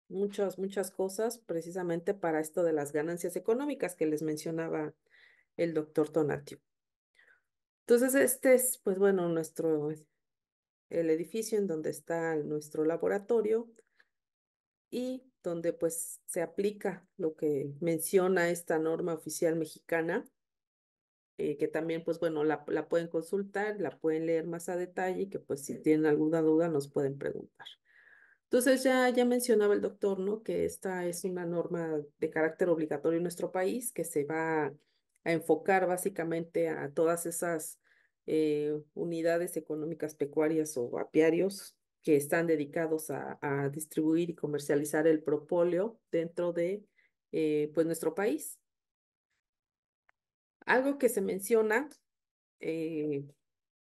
muchas, muchas cosas precisamente para esto de las ganancias económicas que les mencionaba el doctor Tonatio. Entonces, este es, pues bueno, nuestro, el edificio en donde está nuestro laboratorio y donde pues se aplica lo que menciona esta norma oficial mexicana eh, que también, pues bueno, la, pueden consultar, la pueden leer más a detalle y que pues si tienen alguna duda nos pueden preguntar. Entonces ya, ya mencionaba el doctor, ¿no? Que esta es una norma de carácter obligatorio en nuestro país que se va a enfocar básicamente a todas esas eh, unidades económicas pecuarias o apiarios que están dedicados a, distribuir y comercializar el propóleo dentro de eh, pues nuestro país algo que se menciona eh,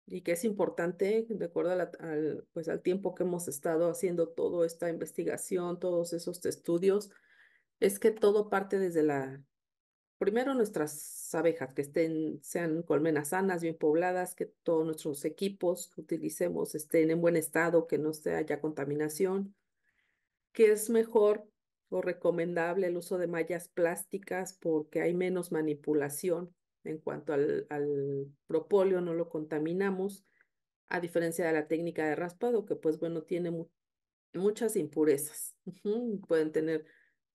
y que es importante, de acuerdo al, pues, al tiempo que hemos estado haciendo toda esta investigación, todos esos estudios, es que todo parte desde la, primero nuestras abejas, que estén, sean colmenas sanas, bien pobladas, que todos nuestros equipos que utilicemos estén en buen estado, que no haya contaminación, que es mejor o recomendable el uso de mallas plásticas porque hay menos manipulación en cuanto al, al propóleo, no lo contaminamos, a diferencia de la técnica de raspado, que pues bueno, tiene muchas impurezas. Pueden tener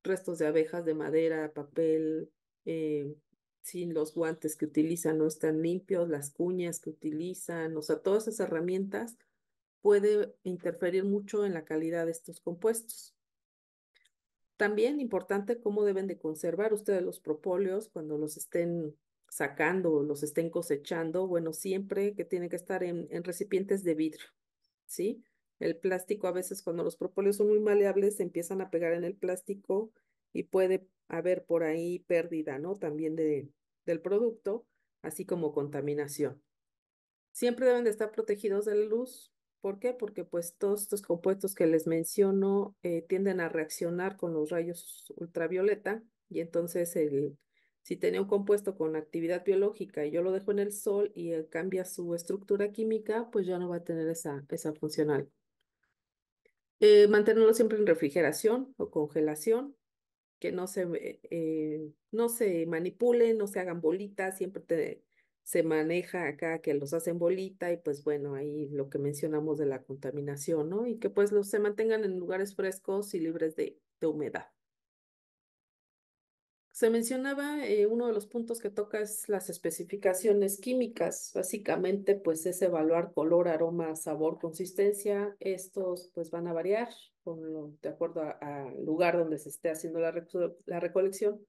restos de abejas, de madera, papel, eh, si los guantes que utilizan no están limpios, las cuñas que utilizan, o sea, todas esas herramientas puede interferir mucho en la calidad de estos compuestos. También importante cómo deben de conservar ustedes los propóleos cuando los estén sacando, los estén cosechando, bueno, siempre que tienen que estar en, recipientes de vidrio, ¿sí? El plástico a veces cuando los propóleos son muy maleables se empiezan a pegar en el plástico y puede haber por ahí pérdida, ¿no? También de, del producto, así como contaminación. Siempre deben de estar protegidos de la luz. ¿Por qué? Porque pues todos estos compuestos que les menciono eh, tienden a reaccionar con los rayos ultravioleta y entonces el, si tenía un compuesto con actividad biológica y yo lo dejo en el sol y eh, cambia su estructura química, pues ya no va a tener esa, esa funcional. Eh, mantenerlo siempre en refrigeración o congelación, que no se, eh, no se manipulen, no se hagan bolitas, siempre se maneja acá que los hacen bolita y pues bueno, ahí lo que mencionamos de la contaminación, ¿no? Y que pues los se mantengan en lugares frescos y libres de humedad. Se mencionaba eh, uno de los puntos que toca es las especificaciones químicas. Básicamente, pues es evaluar color, aroma, sabor, consistencia. Estos pues van a variar de acuerdo al lugar donde se esté haciendo la, la recolección.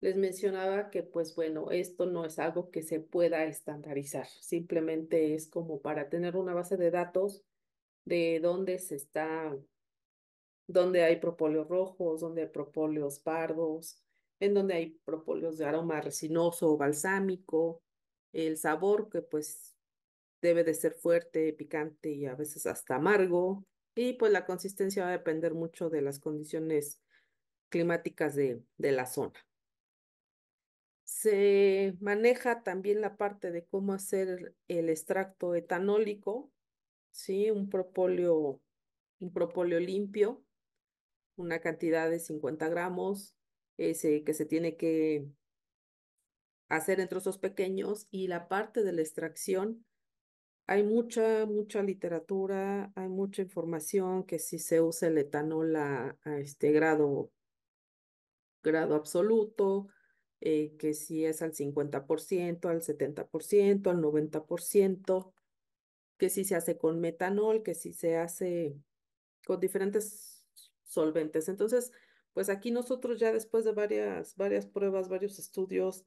Les mencionaba que pues bueno, esto no es algo que se pueda estandarizar. Simplemente es como para tener una base de datos de dónde se está, dónde hay propóleos rojos, dónde hay propóleos pardos, en donde hay propóleos de aroma resinoso o balsámico, el sabor que pues debe de ser fuerte, picante y a veces hasta amargo, y pues la consistencia va a depender mucho de las condiciones climáticas de, la zona. Se maneja también la parte de cómo hacer el extracto etanólico, ¿sí? un, propóleo, un propóleo limpio, una cantidad de 50 gramos, que se tiene que hacer en esos pequeños y la parte de la extracción. Hay mucha, mucha literatura, hay mucha información que si se usa el etanol a, este grado, grado absoluto, eh, que si es al 50%, al 70%, al 90%, que si se hace con metanol, que si se hace con diferentes solventes. Entonces, pues aquí nosotros ya después de varias, varias pruebas, varios estudios,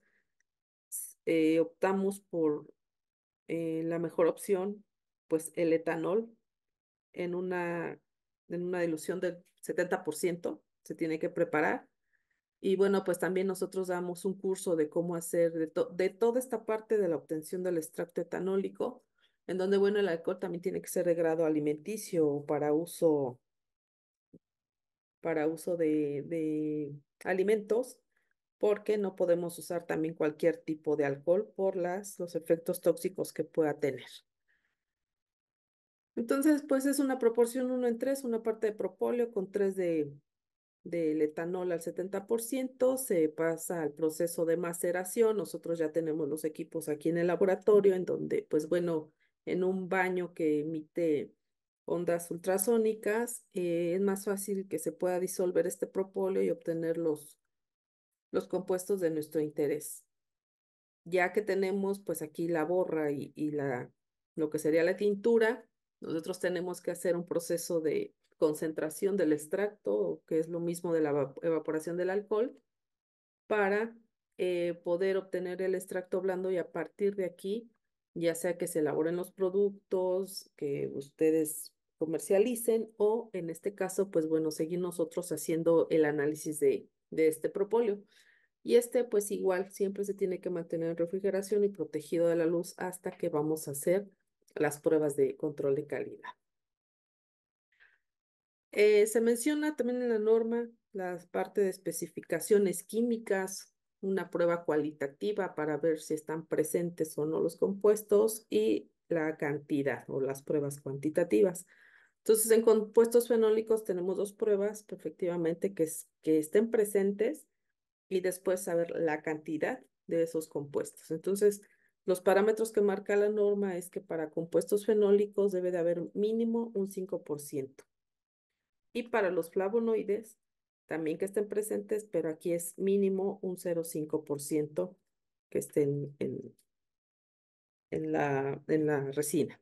eh, optamos por eh, la mejor opción, pues el etanol en una, en una dilución del 70% se tiene que preparar. Y bueno, pues también nosotros damos un curso de cómo hacer de, de toda esta parte de la obtención del extracto etanólico, en donde, bueno, el alcohol también tiene que ser de grado alimenticio para uso para uso de, alimentos, porque no podemos usar también cualquier tipo de alcohol por las, los efectos tóxicos que pueda tener. Entonces, pues es una proporción uno en tres, una parte de propóleo con 3 de, etanol al 70%, se pasa al proceso de maceración. Nosotros ya tenemos los equipos aquí en el laboratorio, en donde, pues bueno, en un baño que emite ondas ultrasónicas, eh, es más fácil que se pueda disolver este propóleo y obtener los, los compuestos de nuestro interés. Ya que tenemos pues aquí la borra y, la, lo que sería la tintura, nosotros tenemos que hacer un proceso de concentración del extracto, que es lo mismo de la evaporación del alcohol, para eh, poder obtener el extracto blando y a partir de aquí ya sea que se elaboren los productos, que ustedes comercialicen o en este caso, pues bueno, seguir nosotros haciendo el análisis de, este propóleo. Y este, pues igual, siempre se tiene que mantener en refrigeración y protegido de la luz hasta que vamos a hacer las pruebas de control de calidad. Eh, se menciona también en la norma la parte de especificaciones químicas, una prueba cualitativa para ver si están presentes o no los compuestos y la cantidad o las pruebas cuantitativas. Entonces, en compuestos fenólicos tenemos dos pruebas, efectivamente, que, que estén presentes y después saber la cantidad de esos compuestos. Entonces, los parámetros que marca la norma es que para compuestos fenólicos debe de haber mínimo un 5%. Y para los flavonoides también que estén presentes, pero aquí es mínimo un 0,5% que estén en, en, la, en la resina.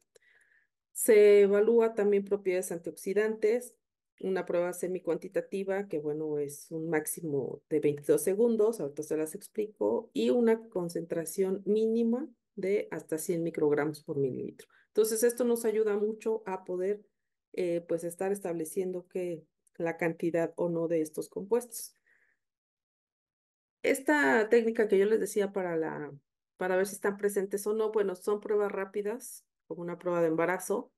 Se evalúa también propiedades antioxidantes, una prueba semi-cuantitativa, que bueno, es un máximo de 22 segundos, ahorita se las explico, y una concentración mínima de hasta 100 microgramos por mililitro. Entonces, esto nos ayuda mucho a poder eh, pues estar estableciendo que, la cantidad o no de estos compuestos. Esta técnica que yo les decía para, la, para ver si están presentes o no, bueno, son pruebas rápidas, como una prueba de embarazo,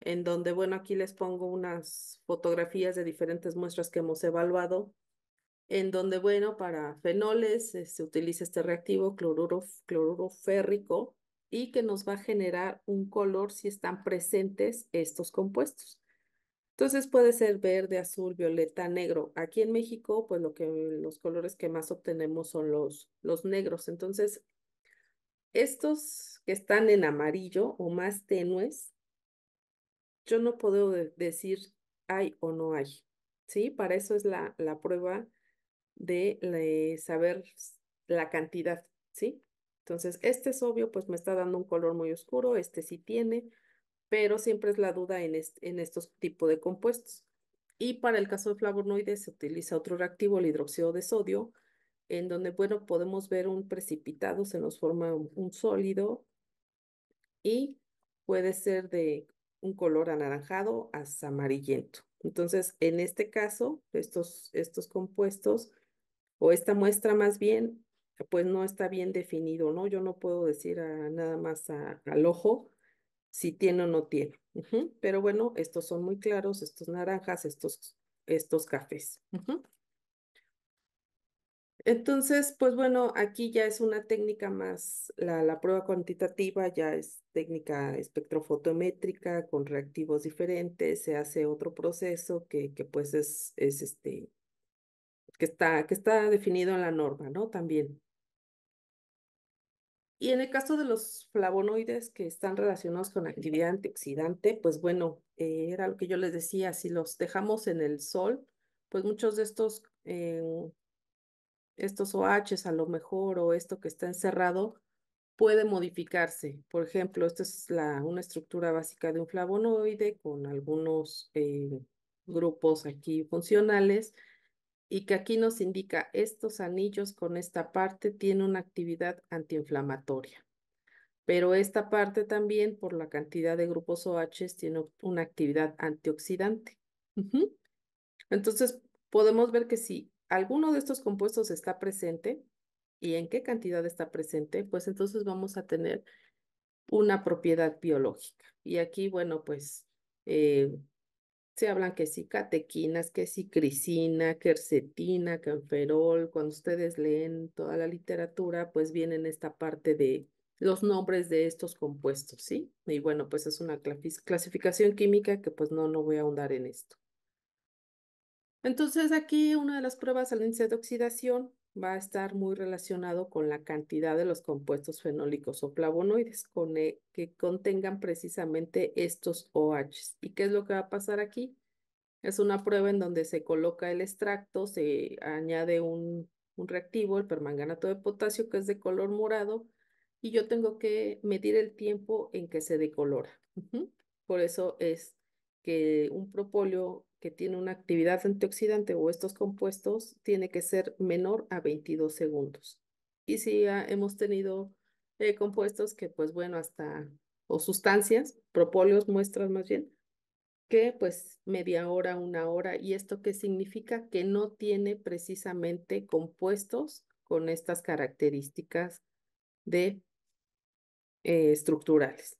en donde, bueno, aquí les pongo unas fotografías de diferentes muestras que hemos evaluado, en donde, bueno, para fenoles eh, se utiliza este reactivo cloruro, férrico y que nos va a generar un color si están presentes estos compuestos. Entonces puede ser verde, azul, violeta, negro. Aquí en México, pues lo que los colores que más obtenemos son los, los negros. Entonces, estos que están en amarillo o más tenues, yo no puedo decir hay o no hay. ¿Sí? Para eso es la, prueba de, de saber la cantidad, ¿sí? Entonces, este es obvio, pues me está dando un color muy oscuro, este sí tiene, pero siempre es la duda en, estos tipos de compuestos. Y para el caso de flavonoides se utiliza otro reactivo, el hidróxido de sodio, en donde, bueno, podemos ver un precipitado, se nos forma un, sólido y puede ser de un color anaranjado hasta amarillento. Entonces, en este caso, estos, estos compuestos o esta muestra más bien, pues no está bien definido, ¿no? Yo no puedo decir nada más al ojo si tiene o no tiene. Pero bueno, estos son muy claros, estos naranjas, estos, estos cafés. Entonces, pues bueno, aquí ya es una técnica más, la, la prueba cuantitativa ya es técnica espectrofotométrica con reactivos diferentes, se hace otro proceso que, que pues es, es este, que está, que está definido en la norma, ¿no? También. Y en el caso de los flavonoides que están relacionados con actividad antioxidante, pues bueno, eh, era lo que yo les decía, si los dejamos en el sol, pues muchos de estos, eh, estos OHs a lo mejor o esto que está encerrado puede modificarse. Por ejemplo, esta es la, una estructura básica de un flavonoide con algunos eh, grupos aquí funcionales y que aquí nos indica estos anillos con esta parte tiene una actividad antiinflamatoria. Pero esta parte también, por la cantidad de grupos OH, tiene una actividad antioxidante. Entonces, podemos ver que si alguno de estos compuestos está presente y en qué cantidad está presente, pues entonces vamos a tener una propiedad biológica. Y aquí, bueno, pues eh, se hablan que sí catequinas, que sí crisina, quercetina, canferol. Cuando ustedes leen toda la literatura, pues vienen esta parte de los nombres de estos compuestos, ¿sí? Y bueno, pues es una clasificación química que pues no, no voy a ahondar en esto. Entonces aquí una de las pruebas al índice de oxidación va a estar muy relacionado con la cantidad de los compuestos fenólicos o flavonoides e, que contengan precisamente estos OHs. ¿Y qué es lo que va a pasar aquí? Es una prueba en donde se coloca el extracto, se añade un, reactivo, el permanganato de potasio, que es de color morado, y yo tengo que medir el tiempo en que se decolora. Por eso es que un propóleo que tiene una actividad antioxidante o estos compuestos tiene que ser menor a 22 segundos. Y si ah, hemos tenido eh, compuestos que, pues bueno, hasta, o sustancias, propóleos, muestras más bien, que pues media hora, una hora, y esto qué significa que no tiene precisamente compuestos con estas características de eh, estructurales.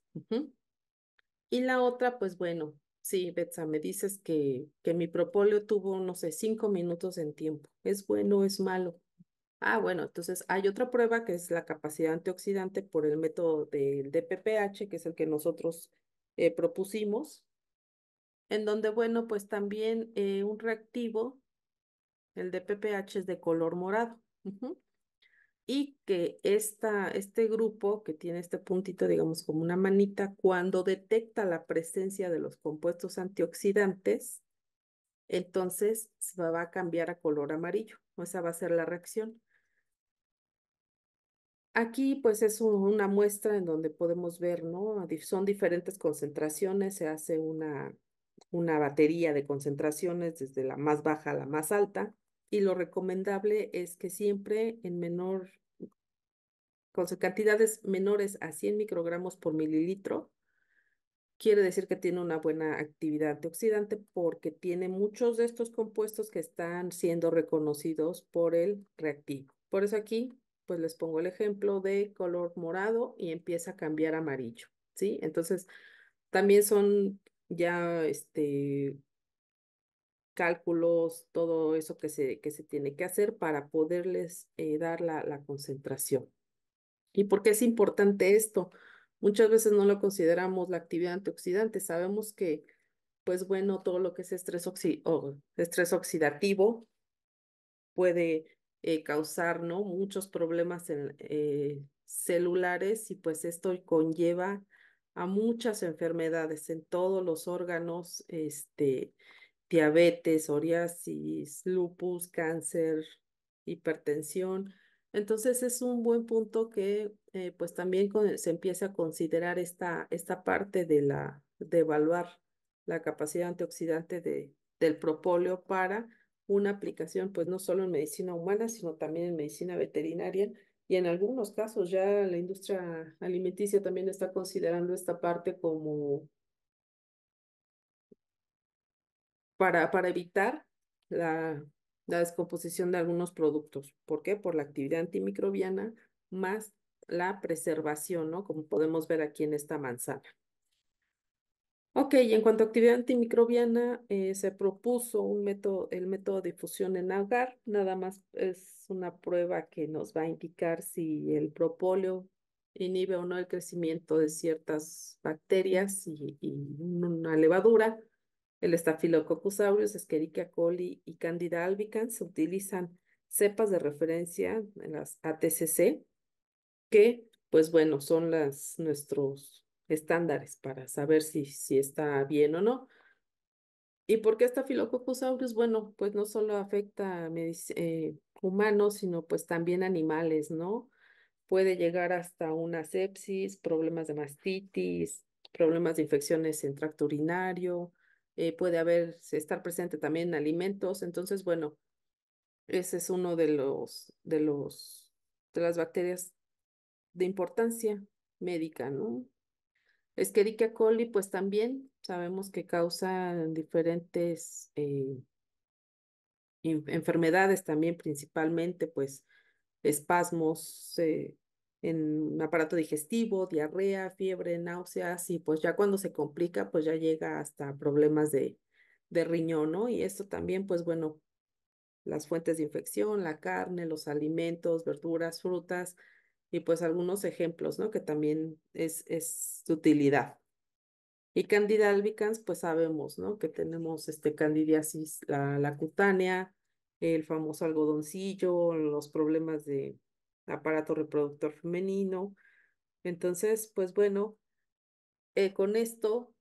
Y la otra, pues bueno, Sí, Betsa, me dices que, que mi propóleo tuvo, no sé, cinco minutos en tiempo. ¿Es bueno o es malo? Ah, bueno, entonces hay otra prueba que es la capacidad antioxidante por el método del DPPH, que es el que nosotros eh, propusimos, en donde, bueno, pues también eh, un reactivo, el DPPH es de color morado y que esta, este grupo que tiene este puntito, digamos, como una manita, cuando detecta la presencia de los compuestos antioxidantes, entonces se va a cambiar a color amarillo. Esa va a ser la reacción. Aquí pues es una muestra en donde podemos ver, ¿no? Son diferentes concentraciones, se hace una, una batería de concentraciones desde la más baja a la más alta y lo recomendable es que siempre en menor, con cantidades menores a 100 microgramos por mililitro, quiere decir que tiene una buena actividad antioxidante porque tiene muchos de estos compuestos que están siendo reconocidos por el reactivo. Por eso aquí, pues les pongo el ejemplo de color morado y empieza a cambiar amarillo, ¿sí? Entonces, también son ya este, cálculos, todo eso que se, que se tiene que hacer para poderles eh, dar la, concentración. ¿Y por qué es importante esto? Muchas veces no lo consideramos la actividad antioxidante. Sabemos que, pues bueno, todo lo que es estrés, estrés oxidativo puede eh, causar ¿no? muchos problemas eh, celulares y pues esto conlleva a muchas enfermedades en todos los órganos este, diabetes, psoriasis, lupus, cáncer, hipertensión. Entonces es un buen punto que eh, pues también se empiece a considerar esta, esta parte de, la, de evaluar la capacidad antioxidante de, del propóleo para una aplicación pues no solo en medicina humana, sino también en medicina veterinaria y en algunos casos ya la industria alimenticia también está considerando esta parte como para, evitar la, descomposición de algunos productos. ¿Por qué? Por la actividad antimicrobiana más la preservación, ¿no? Como podemos ver aquí en esta manzana. Ok, y en cuanto a actividad antimicrobiana, eh, se propuso un método, el método de difusión en agar. Nada más es una prueba que nos va a indicar si el propóleo inhibe o no el crecimiento de ciertas bacterias y una levadura el Staphylococcus aureus, Escherichia coli y Candida albicans se utilizan cepas de referencia, las ATCC, que, pues bueno, son las, nuestros estándares para saber si, está bien o no. ¿Y por qué Staphylococcus aureus? Bueno, pues no solo afecta a eh, humanos, sino pues también animales, ¿no? Puede llegar hasta una sepsis, problemas de mastitis, problemas de infecciones en tracto urinario, eh, puede haber, estar presente también en alimentos. Entonces, bueno, ese es uno de los, de los, de las bacterias de importancia médica, ¿no? Escherichia coli, pues también sabemos que causa diferentes eh, enfermedades también, principalmente, pues, espasmos, eh, en aparato digestivo, diarrea, fiebre, náuseas y pues ya cuando se complica pues ya llega hasta problemas de, riñón, ¿no? Y esto también pues bueno, las fuentes de infección, la carne, los alimentos, verduras, frutas y pues algunos ejemplos, ¿no? Que también es, es de utilidad. Y Candida albicans, pues sabemos, ¿no? Que tenemos este candidiasis, la cutánea, el famoso algodoncillo, los problemas de aparato reproductor femenino. Entonces, pues bueno, eh, con esto,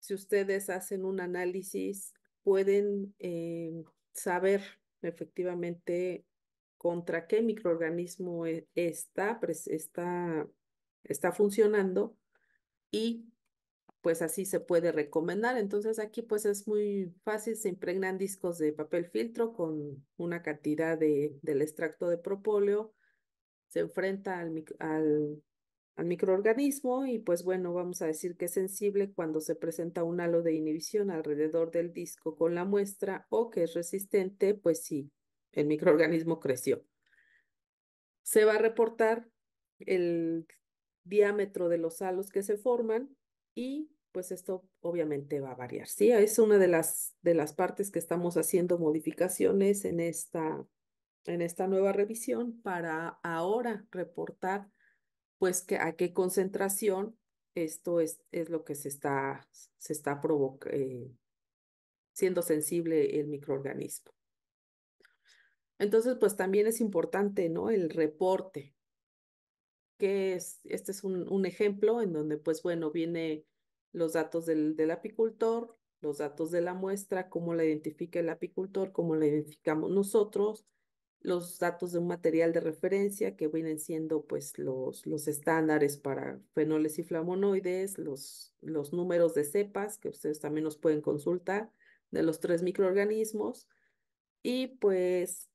si ustedes hacen un análisis, pueden eh, saber efectivamente contra qué microorganismo e-, está, está, está funcionando y pues así se puede recomendar. Entonces aquí pues es muy fácil, se impregnan discos de papel filtro con una cantidad del extracto de propóleo, se enfrenta al, al, al microorganismo y pues bueno, vamos a decir que es sensible cuando se presenta un halo de inhibición alrededor del disco con la muestra o que es resistente, pues sí, el microorganismo creció. Se va a reportar el diámetro de los halos que se forman y pues esto obviamente va a variar, ¿sí? Es una de las, de las partes que estamos haciendo modificaciones en esta, en esta nueva revisión para ahora reportar pues que, a qué concentración esto es, es lo que se está, se está eh, siendo sensible el microorganismo. Entonces, pues también es importante, ¿no? El reporte, que este es un, ejemplo en donde, pues bueno, viene los datos del, apicultor, los datos de la muestra, cómo la identifica el apicultor, cómo la identificamos nosotros, los datos de un material de referencia que vienen siendo pues los, los estándares para fenoles y flamonoides, los, los números de cepas que ustedes también nos pueden consultar de los tres microorganismos y pues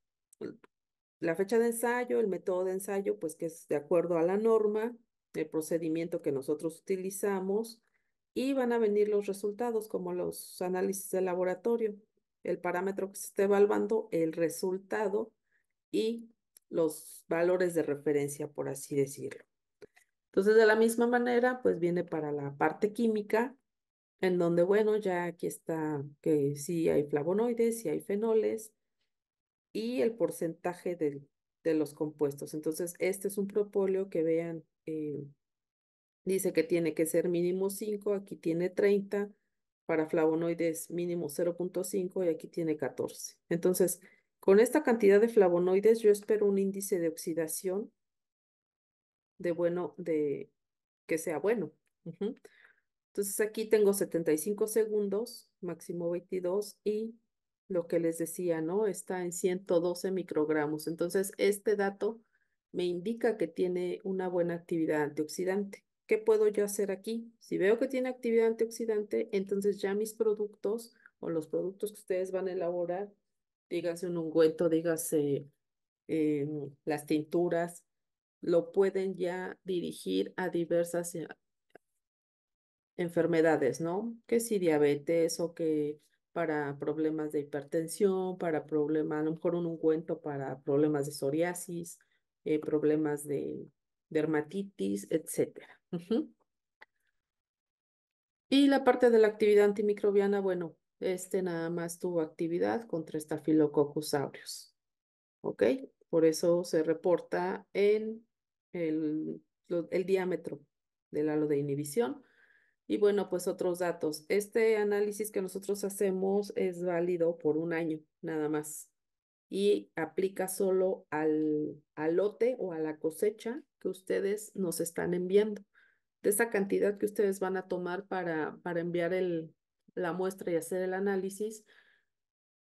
la fecha de ensayo, el método de ensayo, pues que es de acuerdo a la norma, el procedimiento que nosotros utilizamos y van a venir los resultados como los análisis de laboratorio, el parámetro que se está evaluando, el resultado y los valores de referencia, por así decirlo. Entonces, de la misma manera, pues viene para la parte química, en donde, bueno, ya aquí está que sí hay flavonoides, sí hay fenoles, y el porcentaje de, los compuestos. Entonces, este es un propóleo que vean, eh, dice que tiene que ser mínimo 5, aquí tiene 30, para flavonoides mínimo 0.5 y aquí tiene 14. Entonces, con esta cantidad de flavonoides yo espero un índice de oxidación de bueno, de que sea bueno. Entonces aquí tengo 75 segundos, máximo 22 y lo que les decía, ¿no? Está en 112 microgramos. Entonces, este dato me indica que tiene una buena actividad antioxidante. ¿Qué puedo yo hacer aquí? Si veo que tiene actividad antioxidante, entonces ya mis productos o los productos que ustedes van a elaborar, dígase un ungüento, dígase em, las tinturas, lo pueden ya dirigir a diversas eh, enfermedades, ¿no? Que si diabetes o que para problemas de hipertensión, para problemas, a lo mejor un ungüento para problemas de psoriasis, eh, problemas de dermatitis, etc. Y la parte de la actividad antimicrobiana, bueno, este nada más tuvo actividad contra estafilococcus aureus. ¿Ok? Por eso se reporta en el, el diámetro del halo de inhibición y bueno, pues otros datos. Este análisis que nosotros hacemos es válido por un año nada más y aplica solo al, lote o a la cosecha que ustedes nos están enviando. De esa cantidad que ustedes van a tomar para, para enviar el, la muestra y hacer el análisis,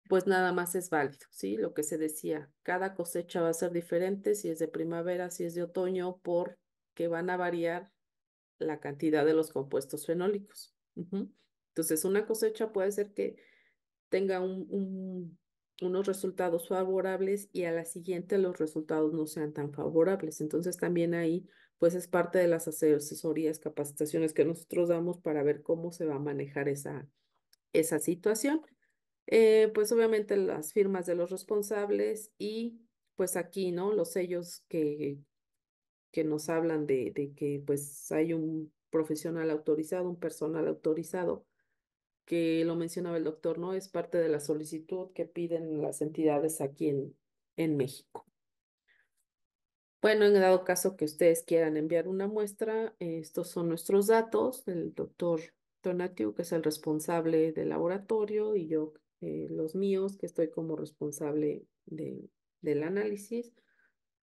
pues nada más es válido, ¿sí? Lo que se decía, cada cosecha va a ser diferente, si es de primavera, si es de otoño, porque van a variar la cantidad de los compuestos fenólicos. Entonces, una cosecha puede ser que tenga unos resultados favorables y a la siguiente los resultados no sean tan favorables. Entonces, también ahí, pues es parte de las asesorías, capacitaciones que nosotros damos para ver cómo se va a manejar esa, esa situación. Eh, pues obviamente las firmas de los responsables y pues aquí, ¿no? Los sellos que que nos hablan de, que pues hay un profesional autorizado, un personal autorizado, que lo mencionaba el doctor, ¿no? Es parte de la solicitud que piden las entidades aquí en, en México. Bueno, en dado caso que ustedes quieran enviar una muestra, estos son nuestros datos. El doctor Tonatiu, que es el responsable del laboratorio, y yo, eh, los míos, que estoy como responsable de, del análisis.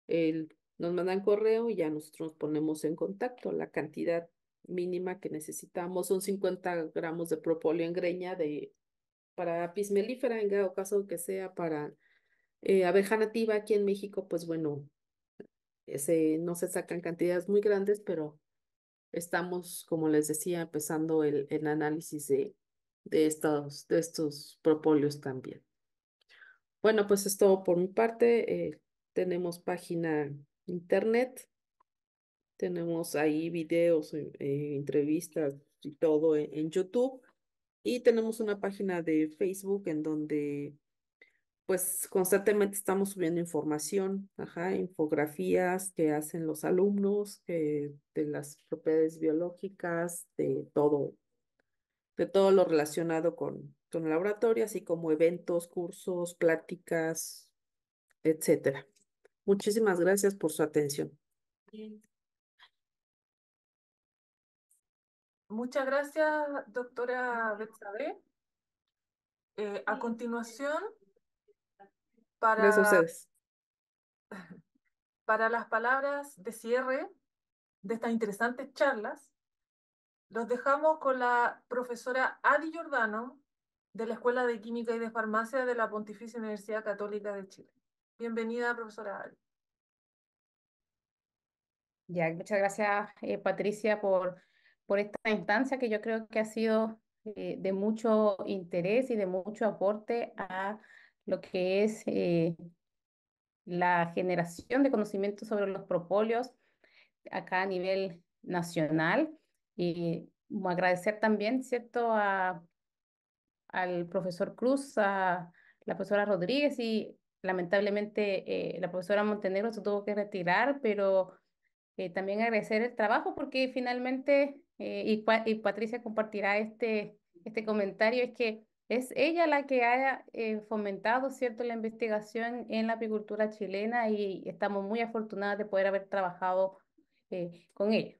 El nos mandan correo y ya nosotros nos ponemos en contacto. La cantidad mínima que necesitamos son 50 gramos de propóleo en greña de, para pismelífera, en caso que sea para eh, abeja nativa aquí en México, pues bueno, ese, no se sacan cantidades muy grandes, pero estamos, como les decía, empezando el, análisis de, de, estos, de estos propóleos también. Bueno, pues esto por mi parte. Eh, tenemos página internet. Tenemos ahí videos, eh, eh, entrevistas y todo e-, en, YouTube. Y tenemos una página de Facebook en donde pues constantemente estamos subiendo información, infografías que hacen los alumnos, eh, de las propiedades biológicas, de todo, de todo lo relacionado con, con el laboratorio, así como eventos, cursos, pláticas, etcétera. Muchísimas gracias por su atención. Muchas gracias, doctora Betsabe. Eh, a continuación, para, para las palabras de cierre de estas interesantes charlas, los dejamos con la profesora Adi Giordano de la Escuela de Química y de Farmacia de la Pontificia Universidad Católica de Chile. Bienvenida, profesora. Ya, muchas gracias, eh, Patricia, por, por esta instancia que yo creo que ha sido eh, de mucho interés y de mucho aporte a lo que es eh, la generación de conocimiento sobre los propóleos acá a nivel nacional. Y agradecer también, ¿cierto?, al profesor Cruz, a la profesora Rodríguez y lamentablemente eh, la profesora Montenegro se tuvo que retirar, pero eh, también agradecer el trabajo porque finalmente, eh, y, Patricia compartirá este, este comentario, es que es ella la que ha fomentado ¿cierto? la investigación en la apicultura chilena y estamos muy afortunadas de poder haber trabajado con ella.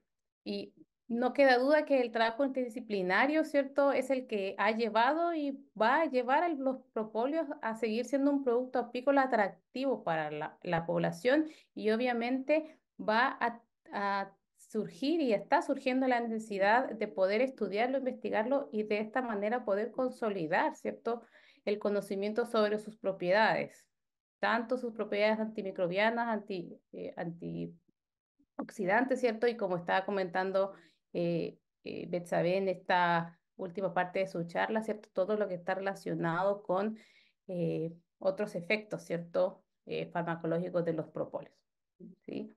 No queda duda que el trabajo interdisciplinario, ¿cierto?, es el que ha llevado y va a llevar a los propóleos a seguir siendo un producto apícola atractivo para la, población y obviamente va a, surgir y está surgiendo la necesidad de poder estudiarlo, investigarlo y de esta manera poder consolidar, ¿cierto?, el conocimiento sobre sus propiedades, tanto sus propiedades antimicrobianas, anti, eh, antioxidantes, ¿cierto? Y como estaba comentando eh, eh en esta última parte de su charla, ¿cierto? Todo lo que está relacionado con eh, otros efectos, ¿cierto? Eh, farmacológicos de los propóleos, ¿sí?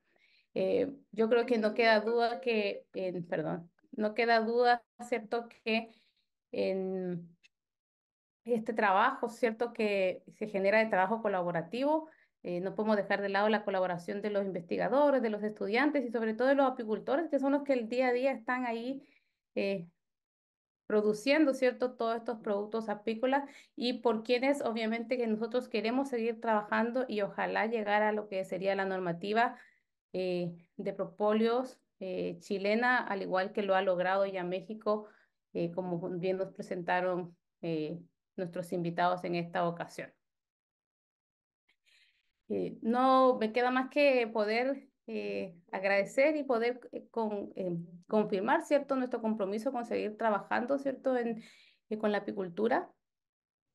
Eh, yo creo que no queda duda que, perdón, no queda duda, ¿cierto? Que en este trabajo, ¿cierto? Que se genera de trabajo colaborativo, eh, no podemos dejar de lado la colaboración de los investigadores, de los estudiantes y sobre todo de los apicultores, que son los que el día a día están ahí eh, produciendo, ¿cierto?, todos estos productos apícolas y por quienes obviamente que nosotros queremos seguir trabajando y ojalá llegar a lo que sería la normativa eh, de propóleos chilena, al igual que lo ha logrado ya México, como bien nos presentaron nuestros invitados en esta ocasión. Eh, no me queda más que poder eh, agradecer y poder eh, con, confirmar, ¿cierto?, nuestro compromiso con seguir trabajando, ¿cierto?, en, con la apicultura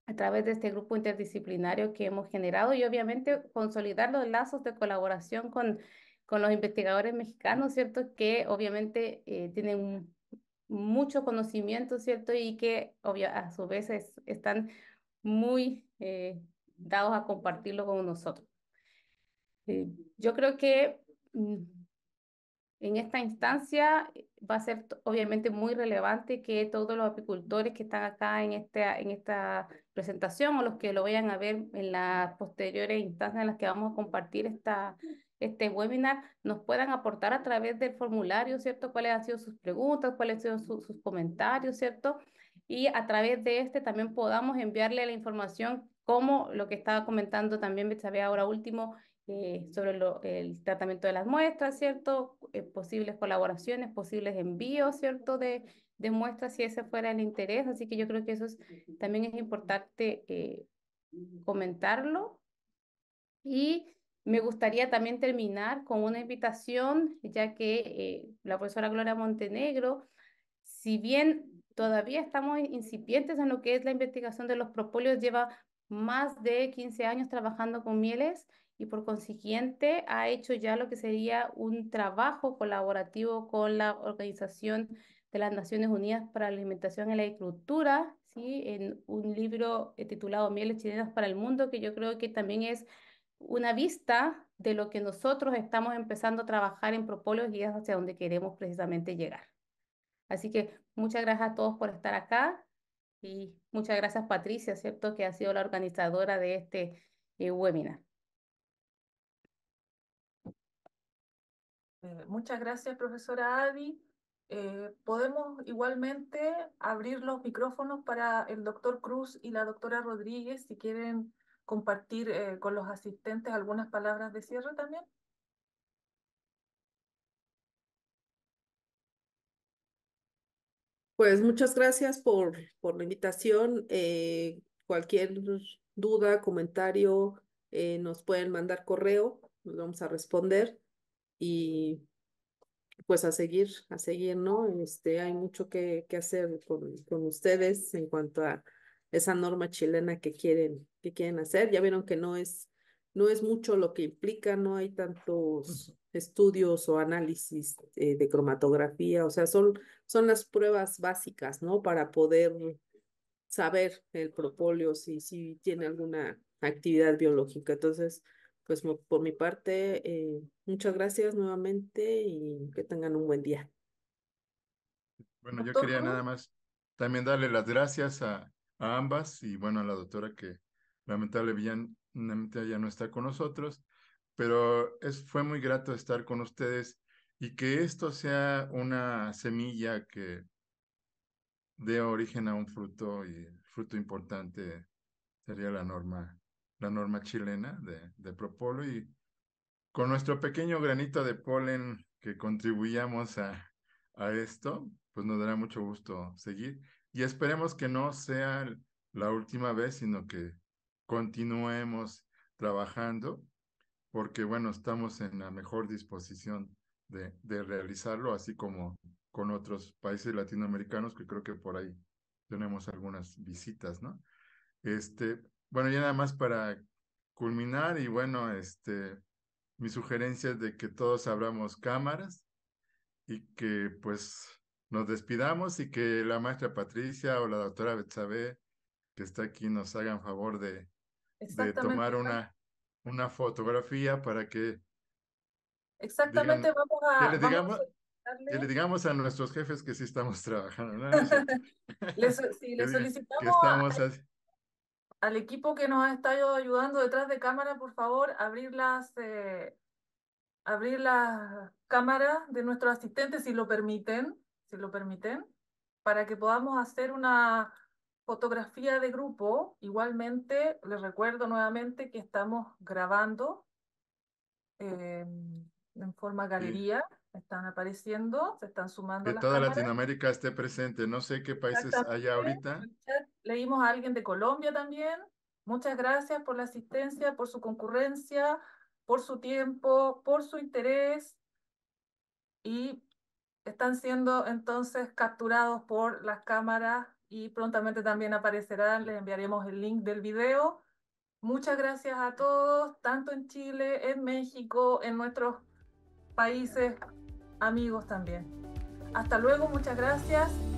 a través de este grupo interdisciplinario que hemos generado y obviamente consolidar los lazos de colaboración con, con los investigadores mexicanos, ¿cierto? Que obviamente tienen mucho conocimiento, ¿cierto? Y que a su vez están muy dados a compartirlo con nosotros. Eh, yo creo que mm, en esta instancia va a ser obviamente muy relevante que todos los apicultores que están acá en esta, en esta presentación o los que lo vayan a ver en las posteriores instancias en las que vamos a compartir esta, este webinar nos puedan aportar a través del formulario, ¿cierto? ¿Cuáles han sido sus preguntas? ¿Cuáles han sido sus comentarios, ¿cierto? Y a través de este también podamos enviarle la información como lo que estaba comentando también, me ahora último, eh, sobre el tratamiento de las muestras, ¿cierto? Eh, posibles colaboraciones, posibles envíos, ¿cierto? De, de, muestras si ese fuera el interés. Así que yo creo que eso también es importante eh, comentarlo. Y me gustaría también terminar con una invitación, ya que la profesora Gloria Montenegro, si bien todavía estamos incipientes en lo que es la investigación de los propóleos, lleva más de 15 años trabajando con mieles, y por consiguiente ha hecho ya lo que sería un trabajo colaborativo con la Organización de las Naciones Unidas para la Alimentación y la Agricultura, ¿sí? en un libro eh, titulado Mieles chilenas para el mundo, que yo creo que también es una vista de lo que nosotros estamos empezando a trabajar en propolios y hacia donde queremos precisamente llegar. Así que muchas gracias a todos por estar acá y muchas gracias Patricia, ¿cierto? Que ha sido la organizadora de este eh, webinar. Eh, muchas gracias, profesora Adi. Eh, podemos igualmente abrir los micrófonos para el doctor Cruz y la doctora Rodríguez si quieren compartir eh, con los asistentes algunas palabras de cierre también. Pues muchas gracias por, la invitación. cualquier duda, comentario, nos pueden mandar correo, nos vamos a responder y pues a seguir, a seguir, ¿no? Este, hay mucho que, hacer con, ustedes en cuanto a esa norma chilena que quieren, que quieren hacer. Ya vieron que no es, no es mucho lo que implica, no hay tantos estudios o análisis eh, de cromatografía, o sea, son, son las pruebas básicas, ¿no? Para poder saber el propóleo si, si tiene alguna actividad biológica. Entonces, pues por mi parte, eh, muchas gracias nuevamente y que tengan un buen día. Bueno, yo quería nada más también darle las gracias a, ambas y bueno, a la doctora que lamentablemente ya no está con nosotros, pero es, fue muy grato estar con ustedes y que esto sea una semilla que dé origen a un fruto y fruto importante sería la norma la norma chilena de, Propolo y con nuestro pequeño granito de polen que contribuyamos a, esto, pues nos dará mucho gusto seguir y esperemos que no sea la última vez, sino que continuemos trabajando porque bueno, estamos en la mejor disposición de, de realizarlo, así como con otros países latinoamericanos que creo que por ahí tenemos algunas visitas, ¿no? Este, bueno, ya nada más para culminar y bueno, este, mi sugerencia es de que todos abramos cámaras y que pues nos despidamos y que la maestra Patricia o la doctora Betsabe que está aquí nos hagan favor de, de tomar una, una fotografía para que Exactamente, vamos a. Que le, digamos, a le digamos a nuestros jefes que sí estamos trabajando. sí, le solicitamos. Que estamos así al equipo que nos ha estado ayudando detrás de cámara, por favor, abrir las, eh, abrir las cámaras de nuestros asistentes, si lo permiten, si lo permiten, para que podamos hacer una fotografía de grupo. Igualmente, les recuerdo nuevamente que estamos grabando em, en forma galería. están apareciendo, se están sumando. Que toda Latinoamérica esté presente, no sé qué países haya ahorita. Leímos a alguien de Colombia también. Muchas gracias por la asistencia, por su concurrencia, por su tiempo, por su interés. Y están siendo entonces capturados por las cámaras y prontamente también aparecerán, les enviaremos el link del video. Muchas gracias a todos, tanto en Chile, en México, en nuestros países amigos también. Hasta luego, muchas gracias.